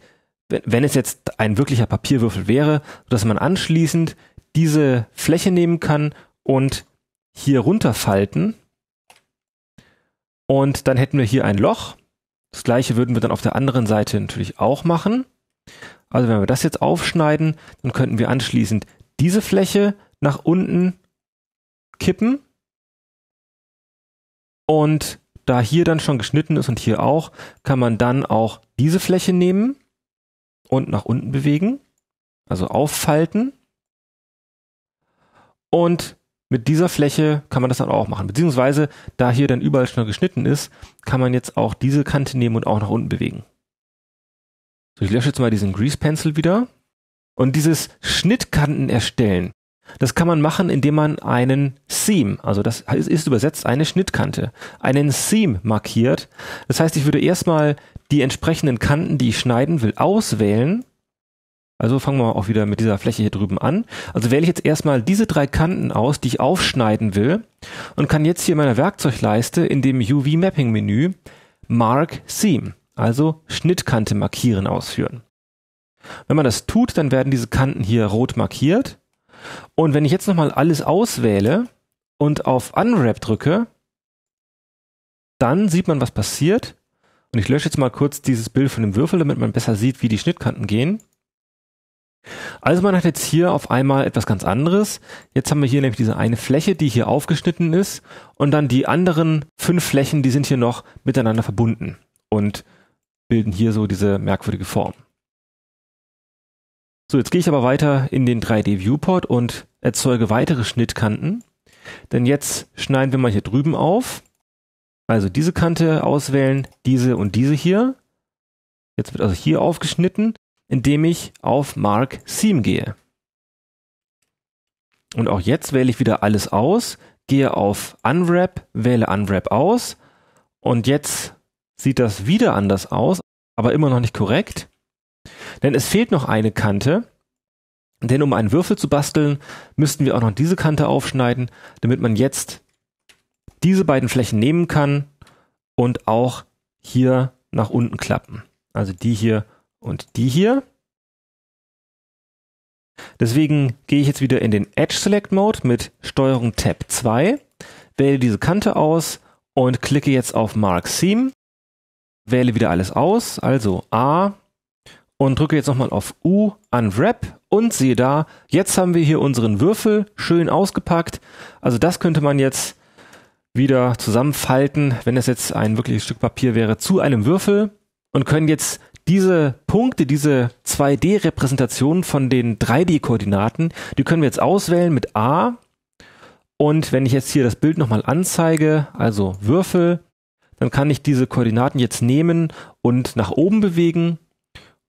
wenn es jetzt ein wirklicher Papierwürfel wäre, sodass man anschließend diese Fläche nehmen kann und hier runterfalten. Und dann hätten wir hier ein Loch. Das gleiche würden wir dann auf der anderen Seite natürlich auch machen. Also wenn wir das jetzt aufschneiden, dann könnten wir anschließend diese Fläche nach unten kippen und da hier dann schon geschnitten ist und hier auch, kann man dann auch diese Fläche nehmen und nach unten bewegen, also auffalten. Und mit dieser Fläche kann man das dann auch machen. Beziehungsweise, da hier dann überall schon geschnitten ist, kann man jetzt auch diese Kante nehmen und auch nach unten bewegen. So, ich lösche jetzt mal diesen Grease Pencil wieder. Und dieses Schnittkanten erstellen, das kann man machen, indem man einen Seam, also das ist, ist übersetzt eine Schnittkante, einen Seam markiert. Das heißt, ich würde erstmal die entsprechenden Kanten, die ich schneiden will, auswählen. Also fangen wir auch wieder mit dieser Fläche hier drüben an. Also wähle ich jetzt erstmal diese drei Kanten aus, die ich aufschneiden will und kann jetzt hier in meiner Werkzeugleiste in dem UV Mapping Menü Mark Seam, also Schnittkante markieren ausführen. Wenn man das tut, dann werden diese Kanten hier rot markiert und wenn ich jetzt nochmal alles auswähle und auf Unwrap drücke, dann sieht man, was passiert. Und ich lösche jetzt mal kurz dieses Bild von dem Würfel, damit man besser sieht, wie die Schnittkanten gehen. Also man hat jetzt hier auf einmal etwas ganz anderes. Jetzt haben wir hier nämlich diese eine Fläche, die hier aufgeschnitten ist und dann die anderen fünf Flächen, die sind hier noch miteinander verbunden und bilden hier so diese merkwürdige Form. So, jetzt gehe ich aber weiter in den 3D-Viewport und erzeuge weitere Schnittkanten. Denn jetzt schneiden wir mal hier drüben auf. Also diese Kante auswählen, diese und diese hier. Jetzt wird also hier aufgeschnitten, indem ich auf Mark Seam gehe. Und auch jetzt wähle ich wieder alles aus, gehe auf Unwrap, wähle Unwrap aus. Und jetzt sieht das wieder anders aus, aber immer noch nicht korrekt. Denn es fehlt noch eine Kante, denn um einen Würfel zu basteln, müssten wir auch noch diese Kante aufschneiden, damit man jetzt diese beiden Flächen nehmen kann und auch hier nach unten klappen. Also die hier und die hier. Deswegen gehe ich jetzt wieder in den Edge Select Mode mit Steuerung Tab 2, wähle diese Kante aus und klicke jetzt auf Mark Seam, wähle wieder alles aus, also A, und drücke jetzt nochmal auf U, Unwrap und sehe da, jetzt haben wir hier unseren Würfel schön ausgepackt. Also das könnte man jetzt wieder zusammenfalten, wenn es jetzt ein wirkliches Stück Papier wäre, zu einem Würfel und können jetzt diese Punkte, diese 2 d repräsentation von den 3D-Koordinaten, die können wir jetzt auswählen mit A. Und wenn ich jetzt hier das Bild nochmal anzeige, also Würfel, dann kann ich diese Koordinaten jetzt nehmen und nach oben bewegen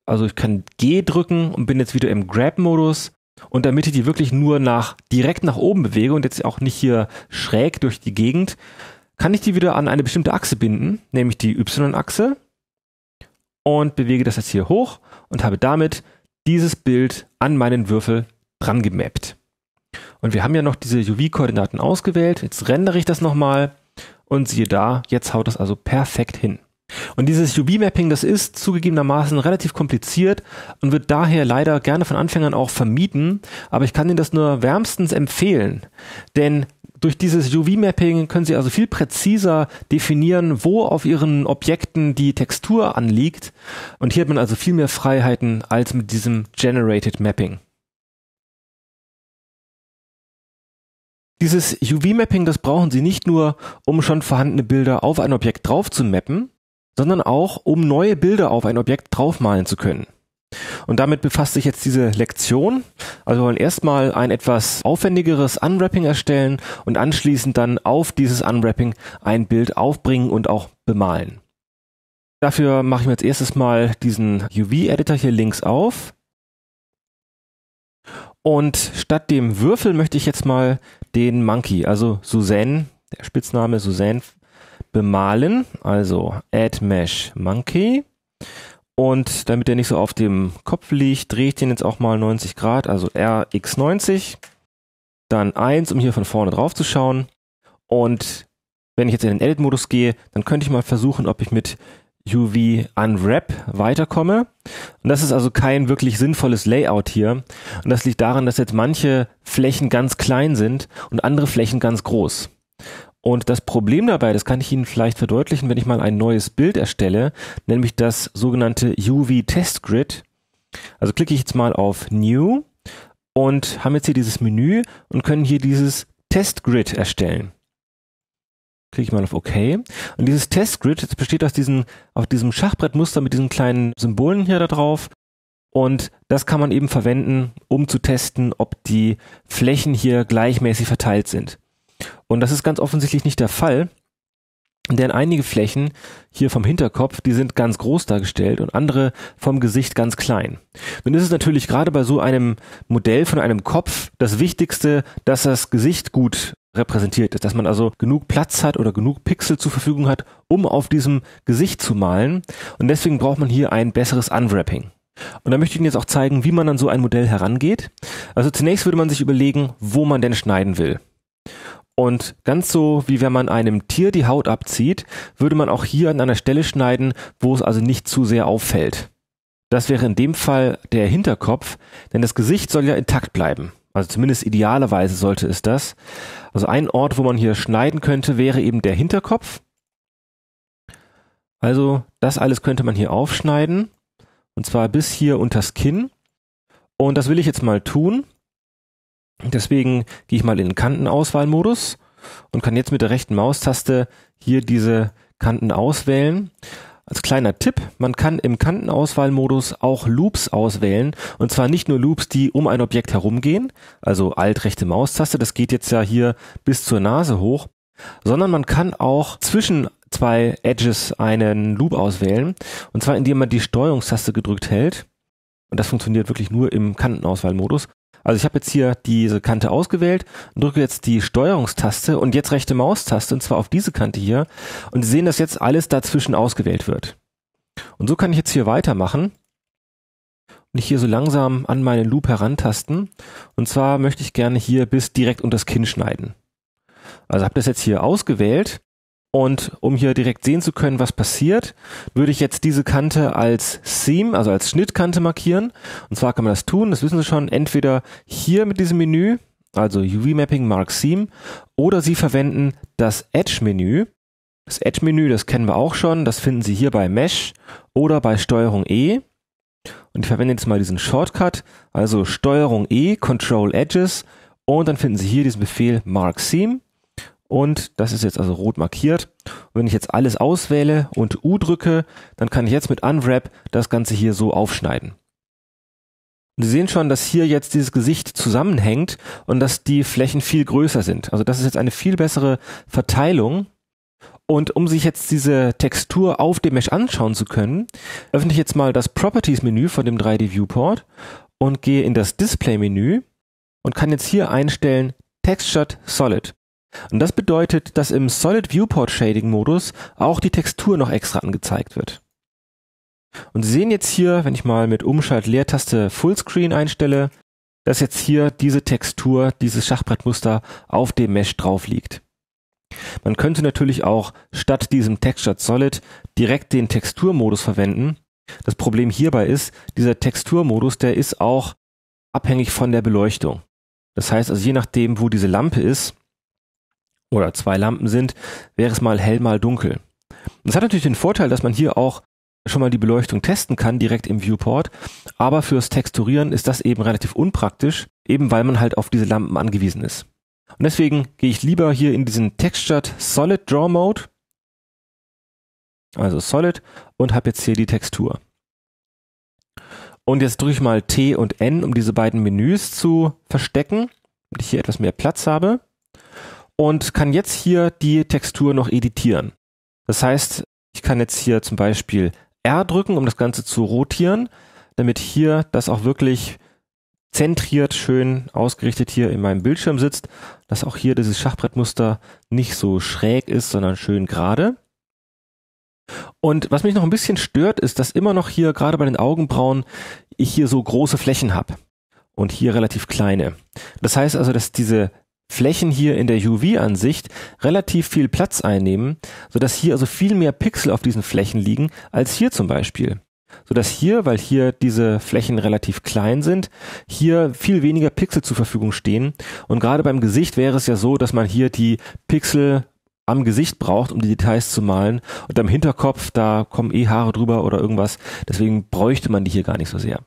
also ich kann G drücken und bin jetzt wieder im Grab-Modus. Und damit ich die wirklich nur nach direkt nach oben bewege und jetzt auch nicht hier schräg durch die Gegend, kann ich die wieder an eine bestimmte Achse binden, nämlich die Y-Achse. Und bewege das jetzt hier hoch und habe damit dieses Bild an meinen Würfel dran gemappt. Und wir haben ja noch diese UV-Koordinaten ausgewählt. Jetzt rendere ich das nochmal und siehe da, jetzt haut das also perfekt hin. Und dieses UV-Mapping, das ist zugegebenermaßen relativ kompliziert und wird daher leider gerne von Anfängern auch vermieden, aber ich kann Ihnen das nur wärmstens empfehlen, denn durch dieses UV-Mapping können Sie also viel präziser definieren, wo auf Ihren Objekten die Textur anliegt. Und hier hat man also viel mehr Freiheiten als mit diesem Generated Mapping. Dieses UV-Mapping, das brauchen Sie nicht nur, um schon vorhandene Bilder auf ein Objekt drauf zu mappen, sondern auch, um neue Bilder auf ein Objekt draufmalen zu können. Und damit befasst sich jetzt diese Lektion. Also wir wollen erstmal ein etwas aufwendigeres Unwrapping erstellen und anschließend dann auf dieses Unwrapping ein Bild aufbringen und auch bemalen. Dafür mache ich mir als erstes mal diesen UV-Editor hier links auf. Und statt dem Würfel möchte ich jetzt mal den Monkey, also Suzanne, der Spitzname Suzanne bemalen, also Add Mesh Monkey. Und damit der nicht so auf dem Kopf liegt, drehe ich den jetzt auch mal 90 Grad, also RX90. Dann 1, um hier von vorne drauf zu schauen. Und wenn ich jetzt in den Edit-Modus gehe, dann könnte ich mal versuchen, ob ich mit UV Unwrap weiterkomme. Und das ist also kein wirklich sinnvolles Layout hier. Und das liegt daran, dass jetzt manche Flächen ganz klein sind und andere Flächen ganz groß. Und das Problem dabei, das kann ich Ihnen vielleicht verdeutlichen, wenn ich mal ein neues Bild erstelle, nämlich das sogenannte UV Test Grid. Also klicke ich jetzt mal auf New und haben jetzt hier dieses Menü und können hier dieses Test Grid erstellen. Klicke ich mal auf OK. Und dieses Test Grid, das besteht aus diesen, auf diesem Schachbrettmuster mit diesen kleinen Symbolen hier da drauf. Und das kann man eben verwenden, um zu testen, ob die Flächen hier gleichmäßig verteilt sind. Und das ist ganz offensichtlich nicht der Fall, denn einige Flächen hier vom Hinterkopf, die sind ganz groß dargestellt und andere vom Gesicht ganz klein. Nun ist es natürlich gerade bei so einem Modell von einem Kopf das Wichtigste, dass das Gesicht gut repräsentiert ist, dass man also genug Platz hat oder genug Pixel zur Verfügung hat, um auf diesem Gesicht zu malen. Und deswegen braucht man hier ein besseres Unwrapping. Und da möchte ich Ihnen jetzt auch zeigen, wie man an so ein Modell herangeht. Also zunächst würde man sich überlegen, wo man denn schneiden will. Und ganz so, wie wenn man einem Tier die Haut abzieht, würde man auch hier an einer Stelle schneiden, wo es also nicht zu sehr auffällt. Das wäre in dem Fall der Hinterkopf, denn das Gesicht soll ja intakt bleiben. Also zumindest idealerweise sollte es das. Also ein Ort, wo man hier schneiden könnte, wäre eben der Hinterkopf. Also das alles könnte man hier aufschneiden. Und zwar bis hier unters Kinn. Und das will ich jetzt mal tun. Deswegen gehe ich mal in den Kantenauswahlmodus und kann jetzt mit der rechten Maustaste hier diese Kanten auswählen. Als kleiner Tipp, man kann im Kantenauswahlmodus auch Loops auswählen und zwar nicht nur Loops, die um ein Objekt herumgehen, also alt rechte Maustaste, das geht jetzt ja hier bis zur Nase hoch, sondern man kann auch zwischen zwei Edges einen Loop auswählen und zwar indem man die Steuerungstaste gedrückt hält. Und das funktioniert wirklich nur im Kantenauswahlmodus. Also ich habe jetzt hier diese Kante ausgewählt, drücke jetzt die Steuerungstaste und jetzt rechte Maustaste und zwar auf diese Kante hier. Und Sie sehen, dass jetzt alles dazwischen ausgewählt wird. Und so kann ich jetzt hier weitermachen und ich hier so langsam an meinen Loop herantasten. Und zwar möchte ich gerne hier bis direkt unter das Kinn schneiden. Also habe das jetzt hier ausgewählt und um hier direkt sehen zu können, was passiert, würde ich jetzt diese Kante als Seam, also als Schnittkante markieren. Und zwar kann man das tun, das wissen Sie schon, entweder hier mit diesem Menü, also UV Mapping Mark Seam, oder Sie verwenden das Edge-Menü. Das Edge-Menü, das kennen wir auch schon, das finden Sie hier bei Mesh oder bei Steuerung E. Und ich verwende jetzt mal diesen Shortcut, also Steuerung E, Control Edges, und dann finden Sie hier diesen Befehl Mark Seam. Und das ist jetzt also rot markiert. Und wenn ich jetzt alles auswähle und U drücke, dann kann ich jetzt mit Unwrap das Ganze hier so aufschneiden. Und Sie sehen schon, dass hier jetzt dieses Gesicht zusammenhängt und dass die Flächen viel größer sind. Also das ist jetzt eine viel bessere Verteilung. Und um sich jetzt diese Textur auf dem Mesh anschauen zu können, öffne ich jetzt mal das Properties-Menü von dem 3D-Viewport und gehe in das Display-Menü und kann jetzt hier einstellen Textured Solid. Und das bedeutet, dass im Solid Viewport Shading Modus auch die Textur noch extra angezeigt wird. Und Sie sehen jetzt hier, wenn ich mal mit Umschalt-Leertaste Fullscreen einstelle, dass jetzt hier diese Textur, dieses Schachbrettmuster auf dem Mesh drauf liegt. Man könnte natürlich auch statt diesem Textured Solid direkt den Texturmodus verwenden. Das Problem hierbei ist, dieser Texturmodus, der ist auch abhängig von der Beleuchtung. Das heißt also, je nachdem, wo diese Lampe ist, oder zwei Lampen sind, wäre es mal hell, mal dunkel. Das hat natürlich den Vorteil, dass man hier auch schon mal die Beleuchtung testen kann direkt im Viewport, aber fürs Texturieren ist das eben relativ unpraktisch, eben weil man halt auf diese Lampen angewiesen ist. Und deswegen gehe ich lieber hier in diesen Textured Solid Draw Mode, also Solid, und habe jetzt hier die Textur. Und jetzt drücke ich mal T und N, um diese beiden Menüs zu verstecken, damit ich hier etwas mehr Platz habe und kann jetzt hier die Textur noch editieren. Das heißt, ich kann jetzt hier zum Beispiel R drücken, um das Ganze zu rotieren, damit hier das auch wirklich zentriert schön ausgerichtet hier in meinem Bildschirm sitzt, dass auch hier dieses Schachbrettmuster nicht so schräg ist, sondern schön gerade. Und was mich noch ein bisschen stört, ist, dass immer noch hier gerade bei den Augenbrauen ich hier so große Flächen habe und hier relativ kleine. Das heißt also, dass diese Flächen hier in der UV-Ansicht relativ viel Platz einnehmen, so dass hier also viel mehr Pixel auf diesen Flächen liegen als hier zum Beispiel. Sodass hier, weil hier diese Flächen relativ klein sind, hier viel weniger Pixel zur Verfügung stehen. Und gerade beim Gesicht wäre es ja so, dass man hier die Pixel am Gesicht braucht, um die Details zu malen. Und am Hinterkopf, da kommen eh Haare drüber oder irgendwas. Deswegen bräuchte man die hier gar nicht so sehr.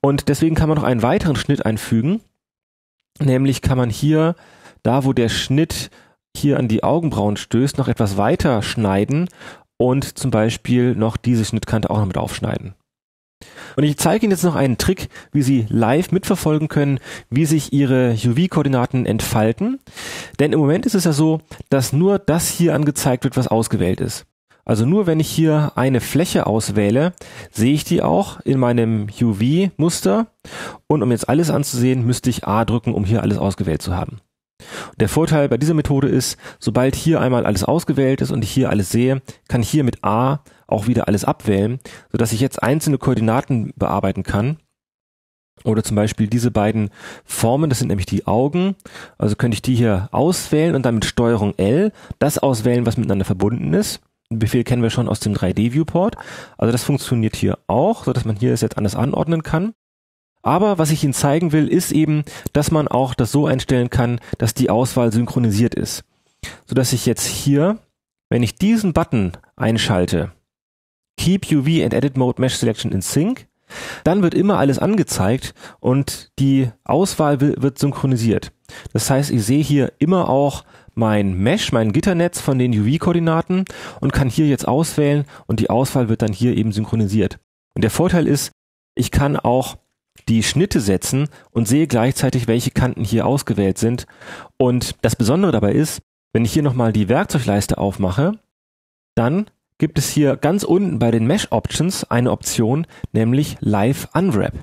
Und deswegen kann man noch einen weiteren Schnitt einfügen, Nämlich kann man hier, da wo der Schnitt hier an die Augenbrauen stößt, noch etwas weiter schneiden und zum Beispiel noch diese Schnittkante auch noch mit aufschneiden. Und ich zeige Ihnen jetzt noch einen Trick, wie Sie live mitverfolgen können, wie sich Ihre UV-Koordinaten entfalten. Denn im Moment ist es ja so, dass nur das hier angezeigt wird, was ausgewählt ist. Also nur wenn ich hier eine Fläche auswähle, sehe ich die auch in meinem UV-Muster. Und um jetzt alles anzusehen, müsste ich A drücken, um hier alles ausgewählt zu haben. Der Vorteil bei dieser Methode ist, sobald hier einmal alles ausgewählt ist und ich hier alles sehe, kann ich hier mit A auch wieder alles abwählen, sodass ich jetzt einzelne Koordinaten bearbeiten kann. Oder zum Beispiel diese beiden Formen, das sind nämlich die Augen. Also könnte ich die hier auswählen und dann mit Steuerung L das auswählen, was miteinander verbunden ist. Befehl kennen wir schon aus dem 3D-Viewport. Also das funktioniert hier auch, so man hier es jetzt anders anordnen kann. Aber was ich Ihnen zeigen will, ist eben, dass man auch das so einstellen kann, dass die Auswahl synchronisiert ist. Sodass ich jetzt hier, wenn ich diesen Button einschalte, Keep UV and Edit Mode Mesh Selection in Sync, dann wird immer alles angezeigt und die Auswahl wird synchronisiert. Das heißt, ich sehe hier immer auch mein Mesh, mein Gitternetz von den UV-Koordinaten und kann hier jetzt auswählen und die Auswahl wird dann hier eben synchronisiert. Und der Vorteil ist, ich kann auch die Schnitte setzen und sehe gleichzeitig, welche Kanten hier ausgewählt sind. Und das Besondere dabei ist, wenn ich hier nochmal die Werkzeugleiste aufmache, dann gibt es hier ganz unten bei den Mesh Options eine Option, nämlich Live Unwrap.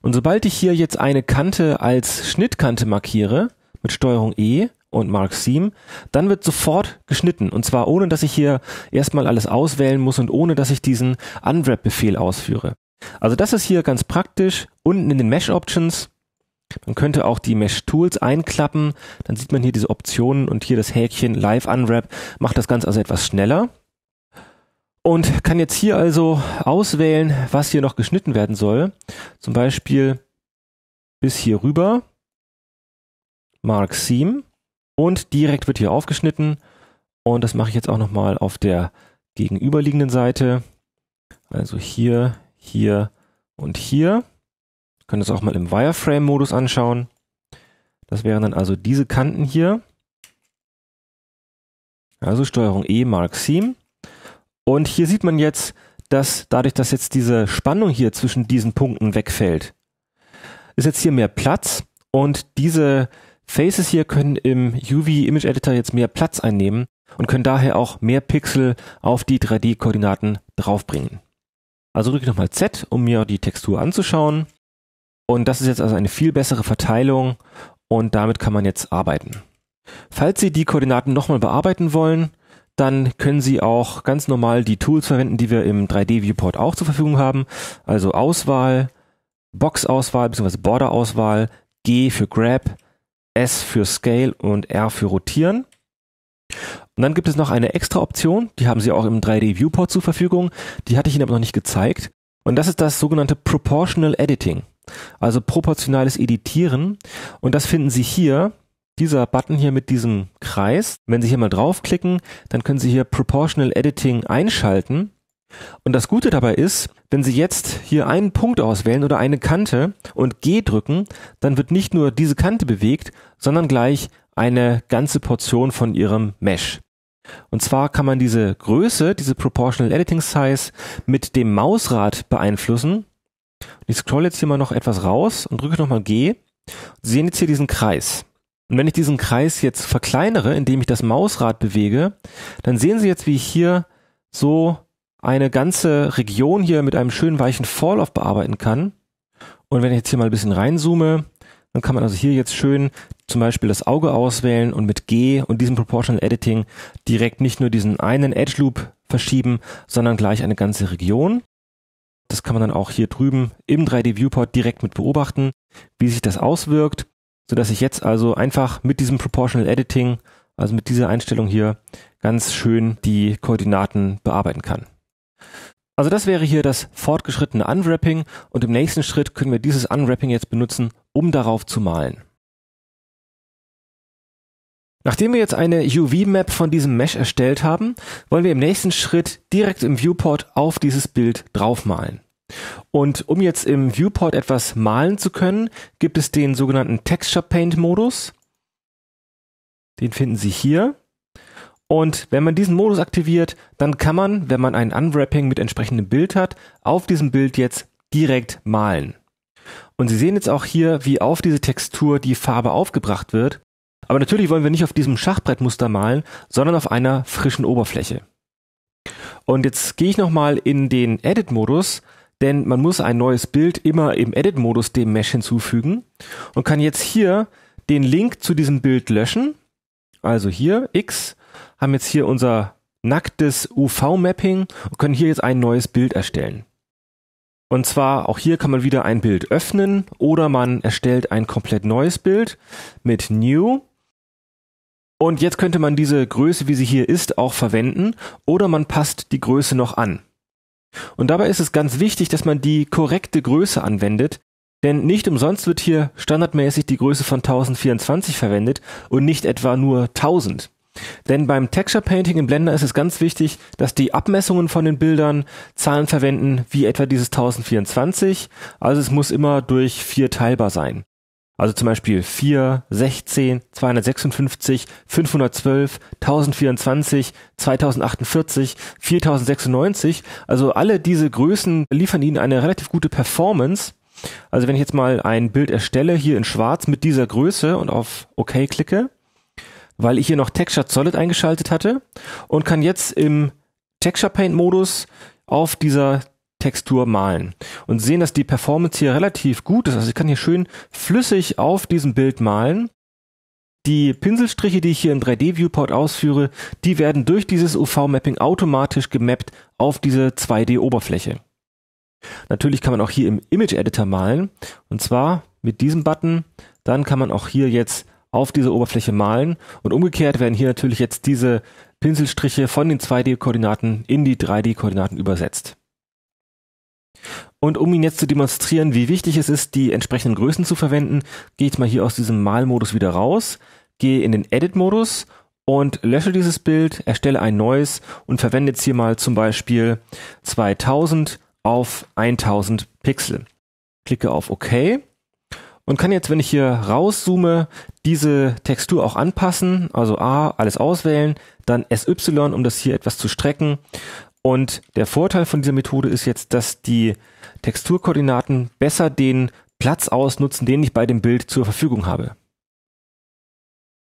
Und sobald ich hier jetzt eine Kante als Schnittkante markiere, mit Steuerung E und Mark Seam. Dann wird sofort geschnitten und zwar ohne, dass ich hier erstmal alles auswählen muss und ohne, dass ich diesen Unwrap-Befehl ausführe. Also das ist hier ganz praktisch. Unten in den Mesh Options, man könnte auch die Mesh Tools einklappen. Dann sieht man hier diese Optionen und hier das Häkchen Live Unwrap macht das Ganze also etwas schneller. Und kann jetzt hier also auswählen, was hier noch geschnitten werden soll. Zum Beispiel bis hier rüber. Mark Seam. Und direkt wird hier aufgeschnitten. Und das mache ich jetzt auch nochmal auf der gegenüberliegenden Seite. Also hier, hier und hier. Wir können das auch mal im Wireframe-Modus anschauen. Das wären dann also diese Kanten hier. Also Steuerung E, Mark Seam. Und hier sieht man jetzt, dass dadurch, dass jetzt diese Spannung hier zwischen diesen Punkten wegfällt, ist jetzt hier mehr Platz und diese Faces hier können im UV Image Editor jetzt mehr Platz einnehmen und können daher auch mehr Pixel auf die 3D-Koordinaten draufbringen. Also drücke ich nochmal Z, um mir die Textur anzuschauen. Und das ist jetzt also eine viel bessere Verteilung und damit kann man jetzt arbeiten. Falls Sie die Koordinaten nochmal bearbeiten wollen, dann können Sie auch ganz normal die Tools verwenden, die wir im 3D-Viewport auch zur Verfügung haben. Also Auswahl, Box-Auswahl bzw. Border-Auswahl, G für Grab, S für Scale und R für Rotieren. Und dann gibt es noch eine extra Option, die haben sie auch im 3D Viewport zur Verfügung, die hatte ich Ihnen aber noch nicht gezeigt. Und das ist das sogenannte Proportional Editing, also proportionales Editieren. Und das finden Sie hier, dieser Button hier mit diesem Kreis. Wenn Sie hier mal draufklicken, dann können Sie hier Proportional Editing einschalten. Und das Gute dabei ist, wenn Sie jetzt hier einen Punkt auswählen oder eine Kante und G drücken, dann wird nicht nur diese Kante bewegt, sondern gleich eine ganze Portion von Ihrem Mesh. Und zwar kann man diese Größe, diese Proportional Editing Size mit dem Mausrad beeinflussen. Ich scroll jetzt hier mal noch etwas raus und drücke nochmal G. Sie sehen jetzt hier diesen Kreis. Und wenn ich diesen Kreis jetzt verkleinere, indem ich das Mausrad bewege, dann sehen Sie jetzt, wie ich hier so eine ganze Region hier mit einem schönen weichen Vorlauf bearbeiten kann. Und wenn ich jetzt hier mal ein bisschen reinzoome, dann kann man also hier jetzt schön zum Beispiel das Auge auswählen und mit G und diesem Proportional Editing direkt nicht nur diesen einen Edge Loop verschieben, sondern gleich eine ganze Region. Das kann man dann auch hier drüben im 3D Viewport direkt mit beobachten, wie sich das auswirkt, so dass ich jetzt also einfach mit diesem Proportional Editing, also mit dieser Einstellung hier, ganz schön die Koordinaten bearbeiten kann. Also das wäre hier das fortgeschrittene Unwrapping und im nächsten Schritt können wir dieses Unwrapping jetzt benutzen, um darauf zu malen. Nachdem wir jetzt eine UV-Map von diesem Mesh erstellt haben, wollen wir im nächsten Schritt direkt im Viewport auf dieses Bild draufmalen. Und um jetzt im Viewport etwas malen zu können, gibt es den sogenannten Texture Paint Modus. Den finden Sie hier. Und wenn man diesen Modus aktiviert, dann kann man, wenn man ein Unwrapping mit entsprechendem Bild hat, auf diesem Bild jetzt direkt malen. Und Sie sehen jetzt auch hier, wie auf diese Textur die Farbe aufgebracht wird. Aber natürlich wollen wir nicht auf diesem Schachbrettmuster malen, sondern auf einer frischen Oberfläche. Und jetzt gehe ich nochmal in den Edit-Modus, denn man muss ein neues Bild immer im Edit-Modus dem Mesh hinzufügen und kann jetzt hier den Link zu diesem Bild löschen. Also hier X haben jetzt hier unser nacktes UV-Mapping und können hier jetzt ein neues Bild erstellen. Und zwar auch hier kann man wieder ein Bild öffnen oder man erstellt ein komplett neues Bild mit New. Und jetzt könnte man diese Größe, wie sie hier ist, auch verwenden oder man passt die Größe noch an. Und dabei ist es ganz wichtig, dass man die korrekte Größe anwendet, denn nicht umsonst wird hier standardmäßig die Größe von 1024 verwendet und nicht etwa nur 1000. Denn beim Texture Painting in Blender ist es ganz wichtig, dass die Abmessungen von den Bildern Zahlen verwenden, wie etwa dieses 1024. Also es muss immer durch 4 teilbar sein. Also zum Beispiel 4, 16, 256, 512, 1024, 2048, 4096. Also alle diese Größen liefern Ihnen eine relativ gute Performance. Also wenn ich jetzt mal ein Bild erstelle, hier in schwarz mit dieser Größe und auf OK klicke, weil ich hier noch Texture Solid eingeschaltet hatte und kann jetzt im Texture Paint Modus auf dieser Textur malen und sehen, dass die Performance hier relativ gut ist. Also ich kann hier schön flüssig auf diesem Bild malen. Die Pinselstriche, die ich hier im 3D-Viewport ausführe, die werden durch dieses UV-Mapping automatisch gemappt auf diese 2D-Oberfläche. Natürlich kann man auch hier im Image Editor malen und zwar mit diesem Button. Dann kann man auch hier jetzt auf diese Oberfläche malen. Und umgekehrt werden hier natürlich jetzt diese Pinselstriche von den 2D-Koordinaten in die 3D-Koordinaten übersetzt. Und um Ihnen jetzt zu demonstrieren, wie wichtig es ist, die entsprechenden Größen zu verwenden, gehe ich mal hier aus diesem Malmodus wieder raus, gehe in den Edit-Modus und lösche dieses Bild, erstelle ein neues und verwende jetzt hier mal zum Beispiel 2000 auf 1000 Pixel. Klicke auf OK und kann jetzt, wenn ich hier rauszoome, diese Textur auch anpassen. Also A, alles auswählen, dann SY, um das hier etwas zu strecken. Und der Vorteil von dieser Methode ist jetzt, dass die Texturkoordinaten besser den Platz ausnutzen, den ich bei dem Bild zur Verfügung habe.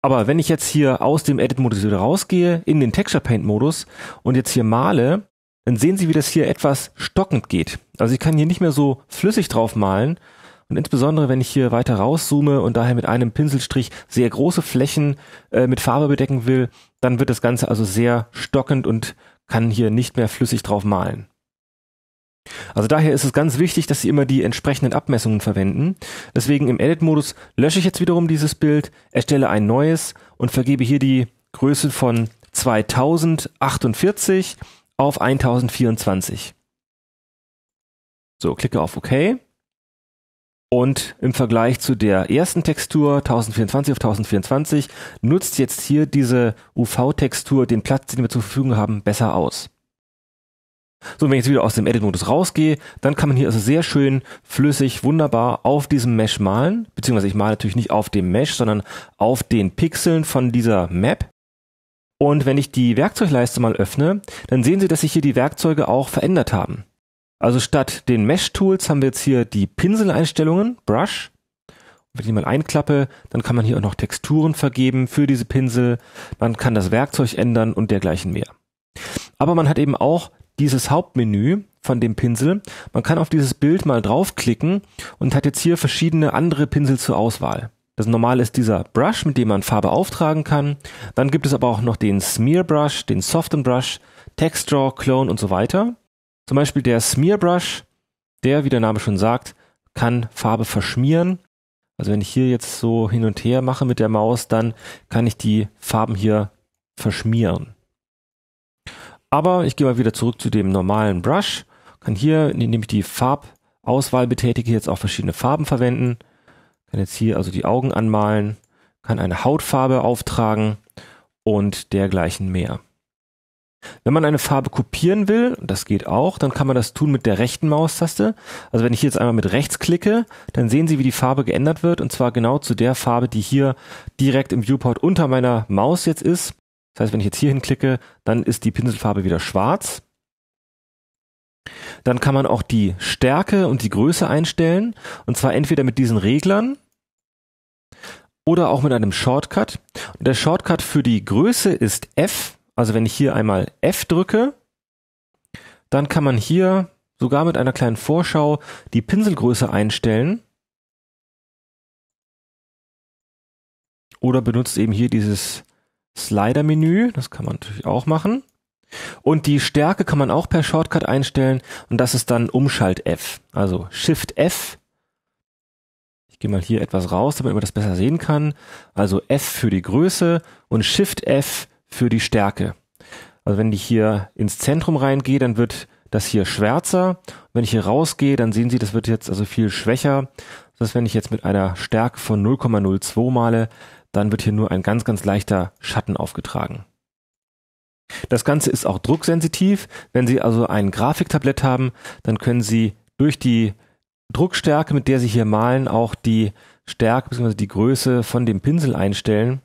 Aber wenn ich jetzt hier aus dem Edit-Modus wieder rausgehe, in den Texture-Paint-Modus und jetzt hier male, dann sehen Sie, wie das hier etwas stockend geht. Also ich kann hier nicht mehr so flüssig drauf malen, und insbesondere, wenn ich hier weiter rauszoome und daher mit einem Pinselstrich sehr große Flächen äh, mit Farbe bedecken will, dann wird das Ganze also sehr stockend und kann hier nicht mehr flüssig drauf malen. Also daher ist es ganz wichtig, dass Sie immer die entsprechenden Abmessungen verwenden. Deswegen im Edit-Modus lösche ich jetzt wiederum dieses Bild, erstelle ein neues und vergebe hier die Größe von 2048 auf 1024. So, klicke auf OK. Und im Vergleich zu der ersten Textur 1024 auf 1024 nutzt jetzt hier diese UV-Textur den Platz, den wir zur Verfügung haben, besser aus. So, wenn ich jetzt wieder aus dem Edit-Modus rausgehe, dann kann man hier also sehr schön, flüssig, wunderbar auf diesem Mesh malen, beziehungsweise ich male natürlich nicht auf dem Mesh, sondern auf den Pixeln von dieser Map. Und wenn ich die Werkzeugleiste mal öffne, dann sehen Sie, dass sich hier die Werkzeuge auch verändert haben. Also statt den Mesh-Tools haben wir jetzt hier die Pinseleinstellungen, Brush. wenn ich die mal einklappe, dann kann man hier auch noch Texturen vergeben für diese Pinsel. Man kann das Werkzeug ändern und dergleichen mehr. Aber man hat eben auch dieses Hauptmenü von dem Pinsel. Man kann auf dieses Bild mal draufklicken und hat jetzt hier verschiedene andere Pinsel zur Auswahl. Das normale ist dieser Brush, mit dem man Farbe auftragen kann. Dann gibt es aber auch noch den Smear Brush, den Soften Brush, Text Draw, Clone und so weiter. Zum Beispiel der Smearbrush, der, wie der Name schon sagt, kann Farbe verschmieren. Also wenn ich hier jetzt so hin und her mache mit der Maus, dann kann ich die Farben hier verschmieren. Aber ich gehe mal wieder zurück zu dem normalen Brush, kann hier, indem ich die Farbauswahl betätige, jetzt auch verschiedene Farben verwenden, kann jetzt hier also die Augen anmalen, kann eine Hautfarbe auftragen und dergleichen mehr. Wenn man eine Farbe kopieren will, das geht auch, dann kann man das tun mit der rechten Maustaste. Also wenn ich jetzt einmal mit rechts klicke, dann sehen Sie, wie die Farbe geändert wird und zwar genau zu der Farbe, die hier direkt im Viewport unter meiner Maus jetzt ist. Das heißt, wenn ich jetzt hier hinklicke, dann ist die Pinselfarbe wieder schwarz. Dann kann man auch die Stärke und die Größe einstellen und zwar entweder mit diesen Reglern, oder auch mit einem Shortcut. Und der Shortcut für die Größe ist F also wenn ich hier einmal F drücke, dann kann man hier sogar mit einer kleinen Vorschau die Pinselgröße einstellen. Oder benutzt eben hier dieses Slider-Menü. Das kann man natürlich auch machen. Und die Stärke kann man auch per Shortcut einstellen. Und das ist dann Umschalt F. Also Shift F. Ich gehe mal hier etwas raus, damit man das besser sehen kann. Also F für die Größe und Shift F für die Stärke. Also wenn ich hier ins Zentrum reingehe, dann wird das hier schwärzer. Wenn ich hier rausgehe, dann sehen Sie, das wird jetzt also viel schwächer. Das heißt, wenn ich jetzt mit einer Stärke von 0,02 male, dann wird hier nur ein ganz, ganz leichter Schatten aufgetragen. Das Ganze ist auch drucksensitiv. Wenn Sie also ein Grafiktablett haben, dann können Sie durch die Druckstärke, mit der Sie hier malen, auch die Stärke bzw. die Größe von dem Pinsel einstellen.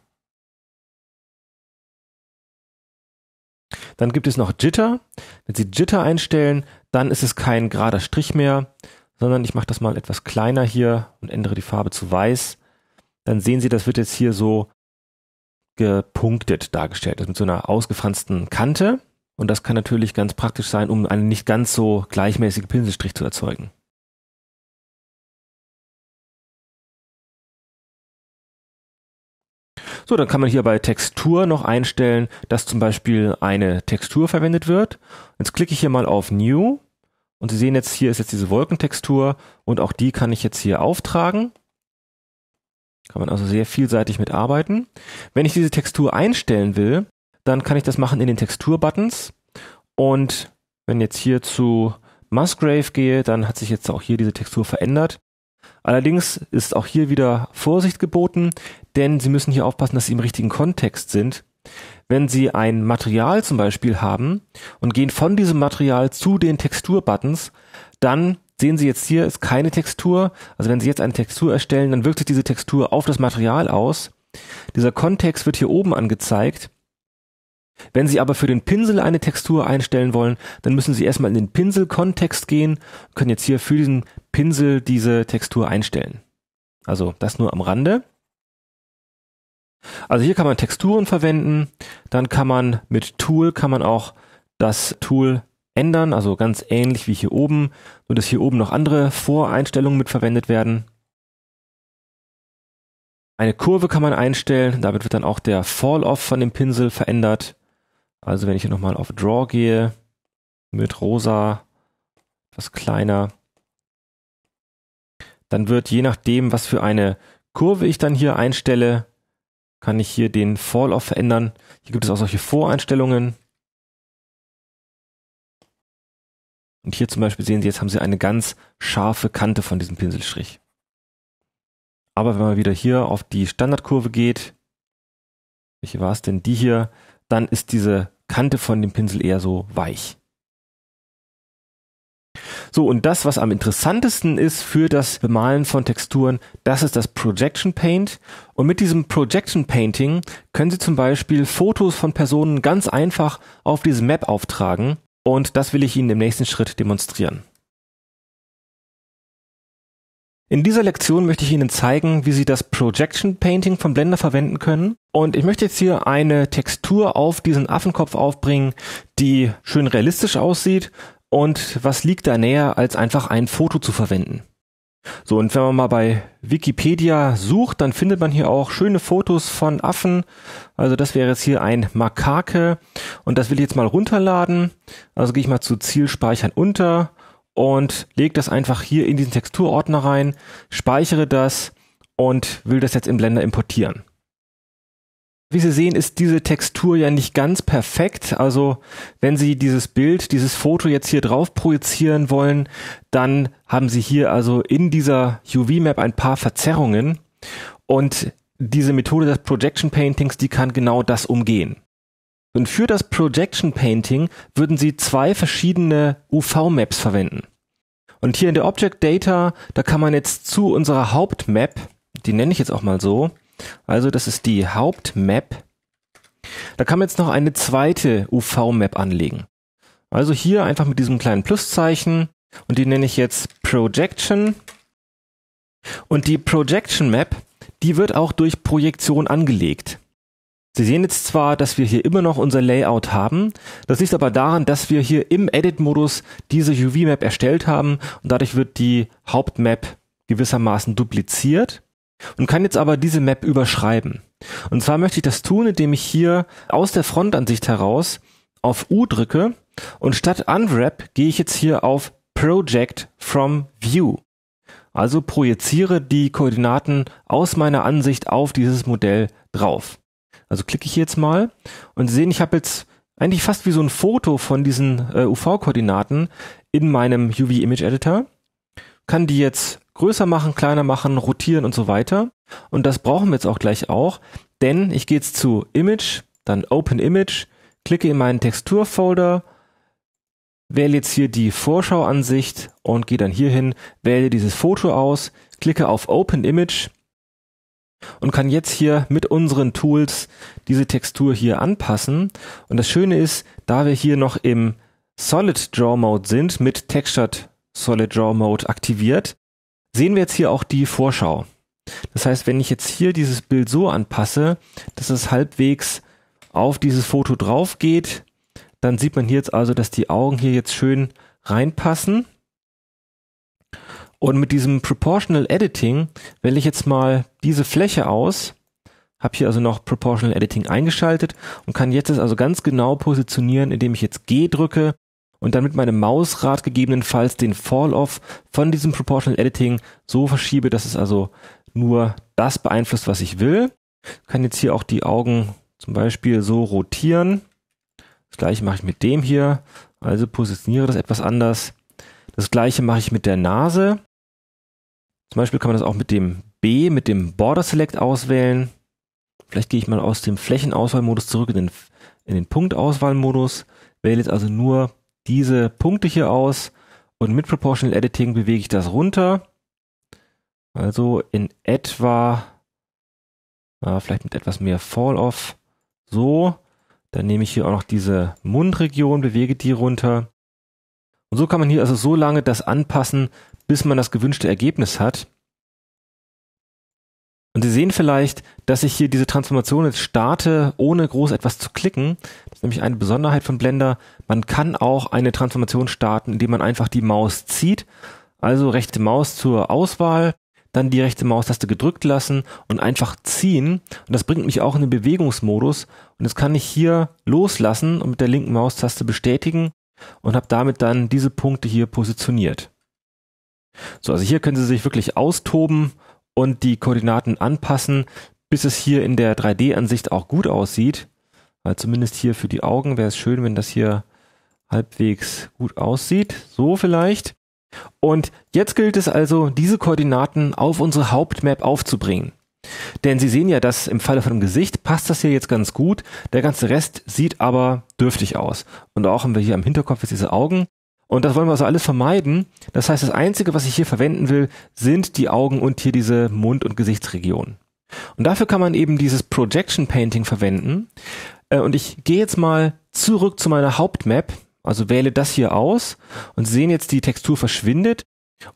Dann gibt es noch Jitter. Wenn Sie Jitter einstellen, dann ist es kein gerader Strich mehr, sondern ich mache das mal etwas kleiner hier und ändere die Farbe zu weiß. Dann sehen Sie, das wird jetzt hier so gepunktet dargestellt, also mit so einer ausgefransten Kante. Und das kann natürlich ganz praktisch sein, um einen nicht ganz so gleichmäßigen Pinselstrich zu erzeugen. So, dann kann man hier bei Textur noch einstellen, dass zum Beispiel eine Textur verwendet wird. Jetzt klicke ich hier mal auf New und Sie sehen jetzt, hier ist jetzt diese Wolkentextur und auch die kann ich jetzt hier auftragen. Kann man also sehr vielseitig mitarbeiten. Wenn ich diese Textur einstellen will, dann kann ich das machen in den Textur-Buttons. Und wenn jetzt hier zu Musgrave gehe, dann hat sich jetzt auch hier diese Textur verändert. Allerdings ist auch hier wieder Vorsicht geboten, denn Sie müssen hier aufpassen, dass Sie im richtigen Kontext sind. Wenn Sie ein Material zum Beispiel haben und gehen von diesem Material zu den Texturbuttons, dann sehen Sie jetzt hier ist keine Textur. Also wenn Sie jetzt eine Textur erstellen, dann wirkt sich diese Textur auf das Material aus. Dieser Kontext wird hier oben angezeigt wenn Sie aber für den Pinsel eine Textur einstellen wollen, dann müssen Sie erstmal in den Pinselkontext gehen, können jetzt hier für diesen Pinsel diese Textur einstellen. Also das nur am Rande. Also hier kann man Texturen verwenden, dann kann man mit Tool kann man auch das Tool ändern, also ganz ähnlich wie hier oben, nur dass hier oben noch andere Voreinstellungen mit verwendet werden. Eine Kurve kann man einstellen, damit wird dann auch der Fall-Off von dem Pinsel verändert. Also wenn ich hier nochmal auf Draw gehe, mit rosa, etwas kleiner, dann wird je nachdem, was für eine Kurve ich dann hier einstelle, kann ich hier den Fall-Off verändern. Hier gibt es auch solche Voreinstellungen. Und hier zum Beispiel sehen Sie, jetzt haben Sie eine ganz scharfe Kante von diesem Pinselstrich. Aber wenn man wieder hier auf die Standardkurve geht, welche war es denn? Die hier, dann ist diese Kante von dem Pinsel eher so weich. So, und das, was am interessantesten ist für das Bemalen von Texturen, das ist das Projection Paint. Und mit diesem Projection Painting können Sie zum Beispiel Fotos von Personen ganz einfach auf diese Map auftragen. Und das will ich Ihnen im nächsten Schritt demonstrieren. In dieser Lektion möchte ich Ihnen zeigen, wie Sie das Projection Painting von Blender verwenden können. Und ich möchte jetzt hier eine Textur auf diesen Affenkopf aufbringen, die schön realistisch aussieht. Und was liegt da näher, als einfach ein Foto zu verwenden? So, und wenn man mal bei Wikipedia sucht, dann findet man hier auch schöne Fotos von Affen. Also das wäre jetzt hier ein Makake. Und das will ich jetzt mal runterladen. Also gehe ich mal zu Zielspeichern unter und lege das einfach hier in diesen Texturordner rein, speichere das und will das jetzt im Blender importieren. Wie Sie sehen, ist diese Textur ja nicht ganz perfekt. Also wenn Sie dieses Bild, dieses Foto jetzt hier drauf projizieren wollen, dann haben Sie hier also in dieser UV-Map ein paar Verzerrungen. Und diese Methode des Projection Paintings, die kann genau das umgehen. Und für das Projection Painting würden sie zwei verschiedene UV-Maps verwenden. Und hier in der Object Data, da kann man jetzt zu unserer Hauptmap, die nenne ich jetzt auch mal so, also das ist die Hauptmap, da kann man jetzt noch eine zweite UV-Map anlegen. Also hier einfach mit diesem kleinen Pluszeichen und die nenne ich jetzt Projection. Und die Projection Map, die wird auch durch Projektion angelegt. Sie sehen jetzt zwar, dass wir hier immer noch unser Layout haben, das liegt aber daran, dass wir hier im Edit-Modus diese UV-Map erstellt haben und dadurch wird die Hauptmap gewissermaßen dupliziert und kann jetzt aber diese Map überschreiben. Und zwar möchte ich das tun, indem ich hier aus der Frontansicht heraus auf U drücke und statt Unwrap gehe ich jetzt hier auf Project from View. Also projiziere die Koordinaten aus meiner Ansicht auf dieses Modell drauf. Also klicke ich jetzt mal und sehen, ich habe jetzt eigentlich fast wie so ein Foto von diesen äh, UV-Koordinaten in meinem UV Image Editor. Kann die jetzt größer machen, kleiner machen, rotieren und so weiter. Und das brauchen wir jetzt auch gleich auch, denn ich gehe jetzt zu Image, dann Open Image, klicke in meinen Texturfolder, wähle jetzt hier die Vorschauansicht und gehe dann hierhin, wähle dieses Foto aus, klicke auf Open Image und kann jetzt hier mit unseren Tools diese Textur hier anpassen. Und das Schöne ist, da wir hier noch im Solid Draw Mode sind, mit Textured Solid Draw Mode aktiviert, sehen wir jetzt hier auch die Vorschau. Das heißt, wenn ich jetzt hier dieses Bild so anpasse, dass es halbwegs auf dieses Foto drauf geht, dann sieht man hier jetzt also, dass die Augen hier jetzt schön reinpassen. Und mit diesem Proportional Editing wähle ich jetzt mal diese Fläche aus, habe hier also noch Proportional Editing eingeschaltet und kann jetzt es also ganz genau positionieren, indem ich jetzt G drücke und dann mit meinem Mausrad gegebenenfalls den Fall-Off von diesem Proportional Editing so verschiebe, dass es also nur das beeinflusst, was ich will. kann jetzt hier auch die Augen zum Beispiel so rotieren. Das gleiche mache ich mit dem hier. Also positioniere das etwas anders. Das gleiche mache ich mit der Nase. Zum Beispiel kann man das auch mit dem B, mit dem Border Select auswählen. Vielleicht gehe ich mal aus dem Flächenauswahlmodus zurück in den, in den Punktauswahlmodus, wähle jetzt also nur diese Punkte hier aus und mit Proportional Editing bewege ich das runter. Also in etwa, äh, vielleicht mit etwas mehr Fall-Off. So, dann nehme ich hier auch noch diese Mundregion, bewege die runter. Und so kann man hier also so lange das anpassen, bis man das gewünschte Ergebnis hat. Und Sie sehen vielleicht, dass ich hier diese Transformation jetzt starte, ohne groß etwas zu klicken. Das ist nämlich eine Besonderheit von Blender. Man kann auch eine Transformation starten, indem man einfach die Maus zieht. Also rechte Maus zur Auswahl, dann die rechte Maustaste gedrückt lassen und einfach ziehen. Und das bringt mich auch in den Bewegungsmodus. Und jetzt kann ich hier loslassen und mit der linken Maustaste bestätigen und habe damit dann diese Punkte hier positioniert. So, also hier können Sie sich wirklich austoben und die Koordinaten anpassen, bis es hier in der 3D-Ansicht auch gut aussieht. Weil also zumindest hier für die Augen wäre es schön, wenn das hier halbwegs gut aussieht. So vielleicht. Und jetzt gilt es also, diese Koordinaten auf unsere Hauptmap aufzubringen. Denn Sie sehen ja, dass im Falle von dem Gesicht passt das hier jetzt ganz gut. Der ganze Rest sieht aber dürftig aus. Und auch haben wir hier am Hinterkopf jetzt diese Augen und das wollen wir also alles vermeiden. Das heißt, das Einzige, was ich hier verwenden will, sind die Augen und hier diese Mund- und Gesichtsregion. Und dafür kann man eben dieses Projection Painting verwenden. Äh, und ich gehe jetzt mal zurück zu meiner Hauptmap, also wähle das hier aus und sehen jetzt, die Textur verschwindet.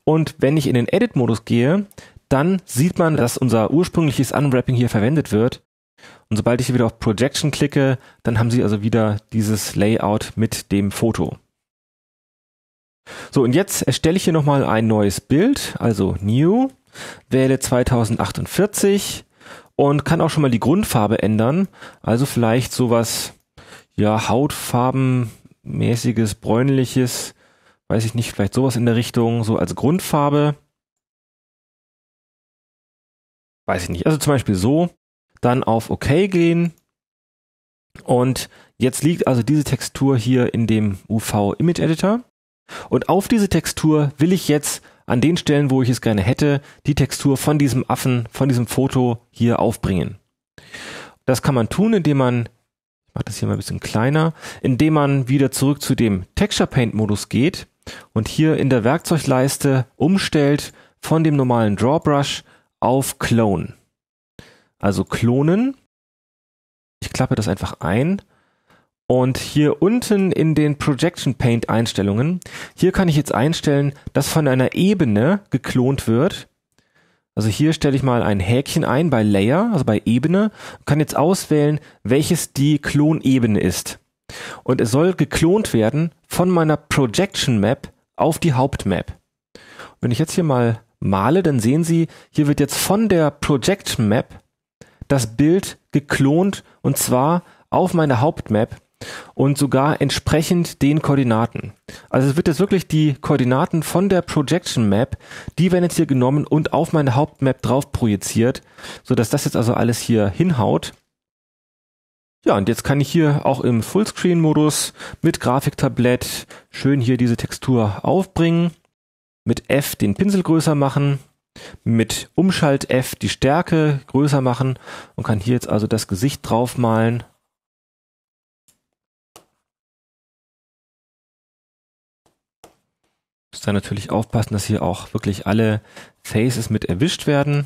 Und wenn ich in den Edit-Modus gehe, dann sieht man, dass unser ursprüngliches Unwrapping hier verwendet wird. Und sobald ich hier wieder auf Projection klicke, dann haben Sie also wieder dieses Layout mit dem Foto. So, und jetzt erstelle ich hier nochmal ein neues Bild, also New, wähle 2048 und kann auch schon mal die Grundfarbe ändern. Also vielleicht sowas, ja, hautfarbenmäßiges, bräunliches, weiß ich nicht, vielleicht sowas in der Richtung, so als Grundfarbe. Weiß ich nicht. Also zum Beispiel so, dann auf OK gehen und jetzt liegt also diese Textur hier in dem UV Image Editor. Und auf diese Textur will ich jetzt an den Stellen, wo ich es gerne hätte, die Textur von diesem Affen, von diesem Foto hier aufbringen. Das kann man tun, indem man, ich mache das hier mal ein bisschen kleiner, indem man wieder zurück zu dem Texture Paint Modus geht und hier in der Werkzeugleiste umstellt von dem normalen Drawbrush auf Clone. Also klonen. Ich klappe das einfach ein und hier unten in den Projection Paint Einstellungen, hier kann ich jetzt einstellen, dass von einer Ebene geklont wird. Also hier stelle ich mal ein Häkchen ein bei Layer, also bei Ebene, kann jetzt auswählen, welches die Klonebene ist. Und es soll geklont werden von meiner Projection Map auf die Hauptmap. Wenn ich jetzt hier mal male, dann sehen Sie, hier wird jetzt von der Projection Map das Bild geklont und zwar auf meine Hauptmap und sogar entsprechend den Koordinaten. Also es wird jetzt wirklich die Koordinaten von der Projection Map, die werden jetzt hier genommen und auf meine Hauptmap drauf projiziert, sodass das jetzt also alles hier hinhaut. Ja, und jetzt kann ich hier auch im Fullscreen-Modus mit Grafiktablett schön hier diese Textur aufbringen, mit F den Pinsel größer machen, mit Umschalt F die Stärke größer machen und kann hier jetzt also das Gesicht draufmalen muss da natürlich aufpassen, dass hier auch wirklich alle Faces mit erwischt werden.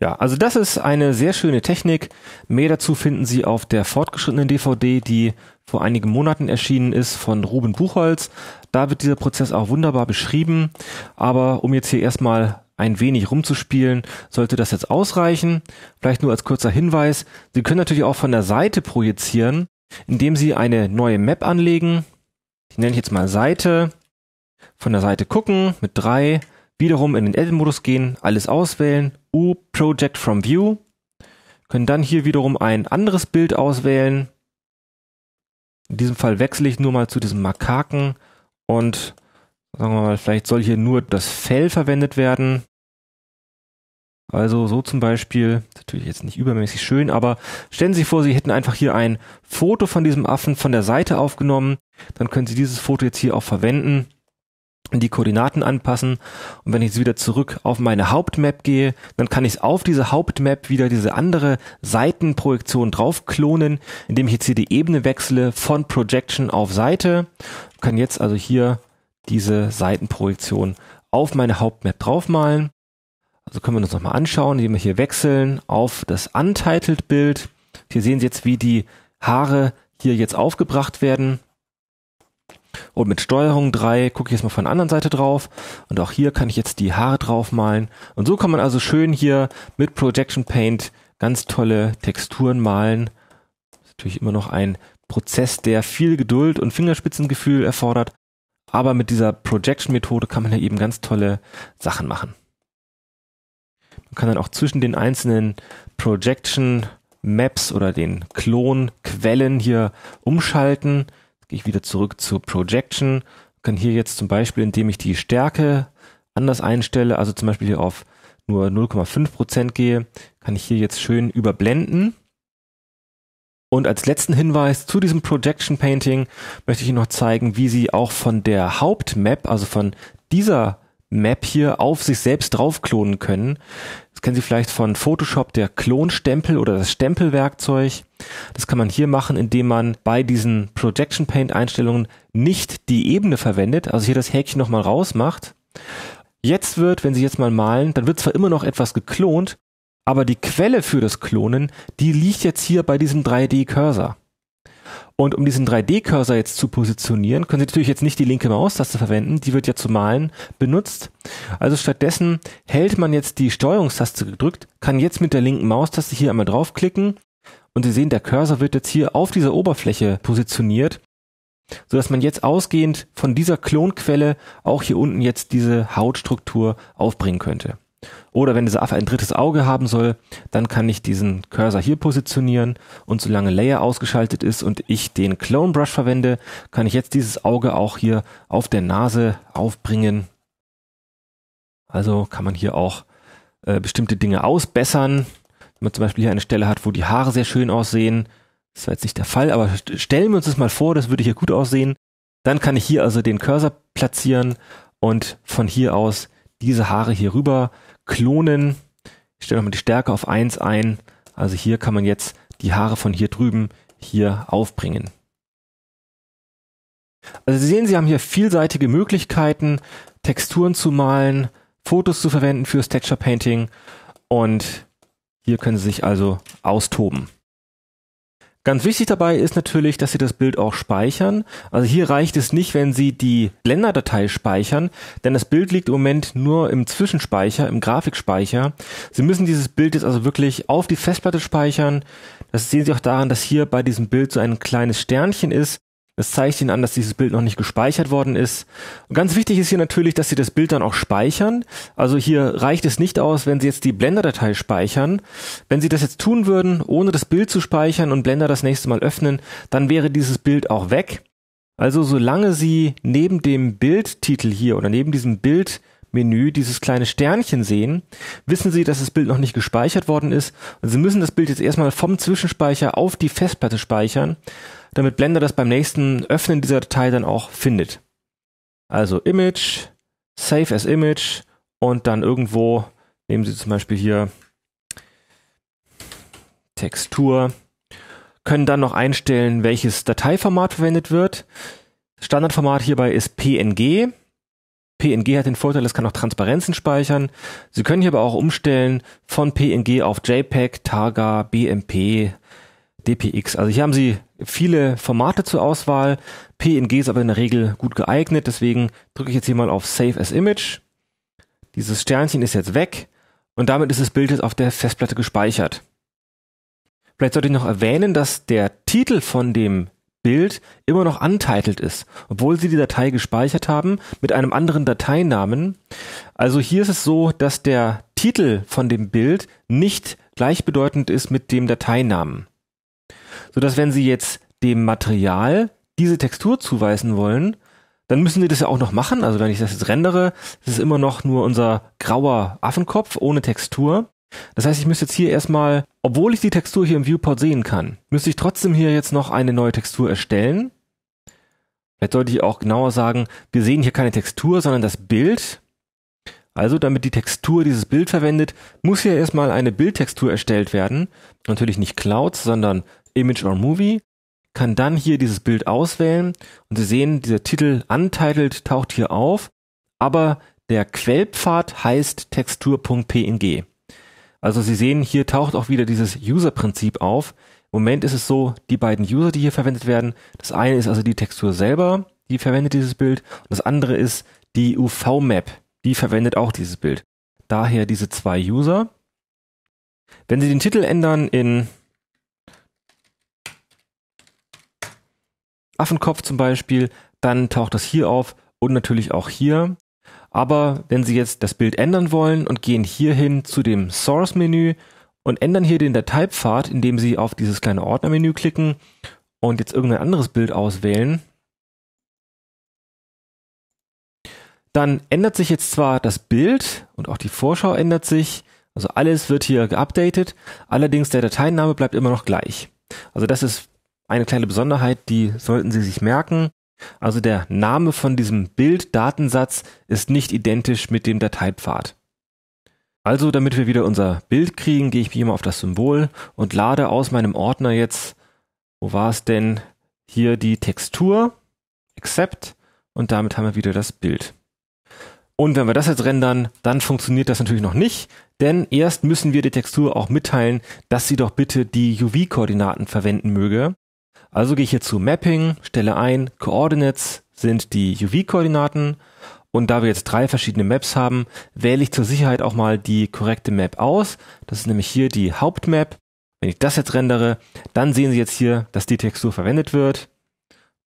Ja, also das ist eine sehr schöne Technik. Mehr dazu finden Sie auf der fortgeschrittenen DVD, die vor einigen Monaten erschienen ist von Ruben Buchholz. Da wird dieser Prozess auch wunderbar beschrieben. Aber um jetzt hier erstmal ein wenig rumzuspielen, sollte das jetzt ausreichen. Vielleicht nur als kurzer Hinweis. Sie können natürlich auch von der Seite projizieren indem Sie eine neue Map anlegen. Die nenne ich jetzt mal Seite. Von der Seite gucken mit drei. Wiederum in den Edit-Modus gehen, alles auswählen. U Project from View. Können dann hier wiederum ein anderes Bild auswählen. In diesem Fall wechsle ich nur mal zu diesem Makaken und sagen wir mal, vielleicht soll hier nur das Fell verwendet werden. Also so zum Beispiel, natürlich jetzt nicht übermäßig schön, aber stellen Sie sich vor, Sie hätten einfach hier ein Foto von diesem Affen von der Seite aufgenommen. Dann können Sie dieses Foto jetzt hier auch verwenden die Koordinaten anpassen und wenn ich jetzt wieder zurück auf meine Hauptmap gehe, dann kann ich auf diese Hauptmap wieder diese andere Seitenprojektion drauf klonen, indem ich jetzt hier die Ebene wechsle von Projection auf Seite, ich kann jetzt also hier diese Seitenprojektion auf meine Hauptmap draufmalen also können wir uns nochmal anschauen, indem wir hier wechseln auf das Untitled Bild. Hier sehen Sie jetzt, wie die Haare hier jetzt aufgebracht werden. Und mit Steuerung 3 gucke ich jetzt mal von der anderen Seite drauf. Und auch hier kann ich jetzt die Haare draufmalen. Und so kann man also schön hier mit Projection Paint ganz tolle Texturen malen. ist natürlich immer noch ein Prozess, der viel Geduld und Fingerspitzengefühl erfordert. Aber mit dieser Projection-Methode kann man ja eben ganz tolle Sachen machen. Man kann dann auch zwischen den einzelnen Projection Maps oder den Klonquellen hier umschalten. Jetzt gehe ich wieder zurück zu Projection. Kann hier jetzt zum Beispiel, indem ich die Stärke anders einstelle, also zum Beispiel hier auf nur 0,5 gehe, kann ich hier jetzt schön überblenden. Und als letzten Hinweis zu diesem Projection Painting möchte ich Ihnen noch zeigen, wie Sie auch von der Hauptmap, also von dieser Map hier auf sich selbst draufklonen können. Das kennen Sie vielleicht von Photoshop, der Klonstempel oder das Stempelwerkzeug. Das kann man hier machen, indem man bei diesen Projection Paint Einstellungen nicht die Ebene verwendet, also hier das Häkchen nochmal rausmacht. Jetzt wird, wenn Sie jetzt mal malen, dann wird zwar immer noch etwas geklont, aber die Quelle für das Klonen, die liegt jetzt hier bei diesem 3D-Cursor. Und um diesen 3D-Cursor jetzt zu positionieren, können Sie natürlich jetzt nicht die linke Maustaste verwenden, die wird ja zum Malen benutzt. Also stattdessen hält man jetzt die Steuerungstaste gedrückt, kann jetzt mit der linken Maustaste hier einmal draufklicken und Sie sehen, der Cursor wird jetzt hier auf dieser Oberfläche positioniert, sodass man jetzt ausgehend von dieser Klonquelle auch hier unten jetzt diese Hautstruktur aufbringen könnte. Oder wenn dieser Affe ein drittes Auge haben soll, dann kann ich diesen Cursor hier positionieren und solange Layer ausgeschaltet ist und ich den Clone Brush verwende, kann ich jetzt dieses Auge auch hier auf der Nase aufbringen. Also kann man hier auch äh, bestimmte Dinge ausbessern. Wenn man zum Beispiel hier eine Stelle hat, wo die Haare sehr schön aussehen, das war jetzt nicht der Fall, aber stellen wir uns das mal vor, das würde hier gut aussehen. Dann kann ich hier also den Cursor platzieren und von hier aus diese Haare hier rüber klonen. Ich stelle nochmal die Stärke auf eins ein. Also hier kann man jetzt die Haare von hier drüben hier aufbringen. Also Sie sehen, Sie haben hier vielseitige Möglichkeiten, Texturen zu malen, Fotos zu verwenden fürs Texture Painting und hier können Sie sich also austoben. Ganz wichtig dabei ist natürlich, dass Sie das Bild auch speichern. Also hier reicht es nicht, wenn Sie die Blender-Datei speichern, denn das Bild liegt im Moment nur im Zwischenspeicher, im Grafikspeicher. Sie müssen dieses Bild jetzt also wirklich auf die Festplatte speichern. Das sehen Sie auch daran, dass hier bei diesem Bild so ein kleines Sternchen ist. Das zeigt Ihnen an, dass dieses Bild noch nicht gespeichert worden ist. Und ganz wichtig ist hier natürlich, dass Sie das Bild dann auch speichern. Also hier reicht es nicht aus, wenn Sie jetzt die Blender-Datei speichern. Wenn Sie das jetzt tun würden, ohne das Bild zu speichern und Blender das nächste Mal öffnen, dann wäre dieses Bild auch weg. Also solange Sie neben dem Bildtitel hier oder neben diesem Bild Menü dieses kleine Sternchen sehen, wissen Sie, dass das Bild noch nicht gespeichert worden ist und Sie müssen das Bild jetzt erstmal vom Zwischenspeicher auf die Festplatte speichern, damit Blender das beim nächsten Öffnen dieser Datei dann auch findet. Also Image, Save as Image und dann irgendwo nehmen Sie zum Beispiel hier Textur, können dann noch einstellen, welches Dateiformat verwendet wird. Standardformat hierbei ist PNG. PNG hat den Vorteil, es kann auch Transparenzen speichern. Sie können hier aber auch umstellen von PNG auf JPEG, Targa, BMP, DPX. Also hier haben Sie viele Formate zur Auswahl. PNG ist aber in der Regel gut geeignet. Deswegen drücke ich jetzt hier mal auf Save as Image. Dieses Sternchen ist jetzt weg und damit ist das Bild jetzt auf der Festplatte gespeichert. Vielleicht sollte ich noch erwähnen, dass der Titel von dem Bild immer noch untitled ist, obwohl sie die Datei gespeichert haben mit einem anderen Dateinamen. Also hier ist es so, dass der Titel von dem Bild nicht gleichbedeutend ist mit dem Dateinamen. Sodass wenn Sie jetzt dem Material diese Textur zuweisen wollen, dann müssen Sie das ja auch noch machen. Also wenn ich das jetzt rendere, ist es immer noch nur unser grauer Affenkopf ohne Textur. Das heißt, ich müsste jetzt hier erstmal, obwohl ich die Textur hier im Viewport sehen kann, müsste ich trotzdem hier jetzt noch eine neue Textur erstellen. Jetzt sollte ich auch genauer sagen, wir sehen hier keine Textur, sondern das Bild. Also damit die Textur dieses Bild verwendet, muss hier erstmal eine Bildtextur erstellt werden. Natürlich nicht Clouds, sondern Image or Movie. Kann dann hier dieses Bild auswählen und Sie sehen, dieser Titel Untitled taucht hier auf, aber der Quellpfad heißt textur.png. Also Sie sehen, hier taucht auch wieder dieses User-Prinzip auf. Im Moment ist es so, die beiden User, die hier verwendet werden, das eine ist also die Textur selber, die verwendet dieses Bild, und das andere ist die UV-Map, die verwendet auch dieses Bild. Daher diese zwei User. Wenn Sie den Titel ändern in Affenkopf zum Beispiel, dann taucht das hier auf und natürlich auch hier. Aber wenn Sie jetzt das Bild ändern wollen und gehen hierhin zu dem Source-Menü und ändern hier den Dateipfad, indem Sie auf dieses kleine Ordnermenü klicken und jetzt irgendein anderes Bild auswählen, dann ändert sich jetzt zwar das Bild und auch die Vorschau ändert sich, also alles wird hier geupdatet, allerdings der Dateiname bleibt immer noch gleich. Also das ist eine kleine Besonderheit, die sollten Sie sich merken. Also der Name von diesem Bilddatensatz ist nicht identisch mit dem Dateipfad. Also damit wir wieder unser Bild kriegen, gehe ich hier mal auf das Symbol und lade aus meinem Ordner jetzt, wo war es denn, hier die Textur, Accept und damit haben wir wieder das Bild. Und wenn wir das jetzt rendern, dann funktioniert das natürlich noch nicht, denn erst müssen wir der Textur auch mitteilen, dass sie doch bitte die UV-Koordinaten verwenden möge. Also gehe ich hier zu Mapping, stelle ein, Coordinates sind die UV-Koordinaten und da wir jetzt drei verschiedene Maps haben, wähle ich zur Sicherheit auch mal die korrekte Map aus. Das ist nämlich hier die Hauptmap. Wenn ich das jetzt rendere, dann sehen Sie jetzt hier, dass die Textur verwendet wird.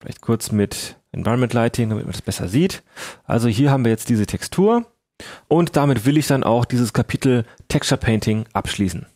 Vielleicht kurz mit Environment Lighting, damit man das besser sieht. Also hier haben wir jetzt diese Textur und damit will ich dann auch dieses Kapitel Texture Painting abschließen.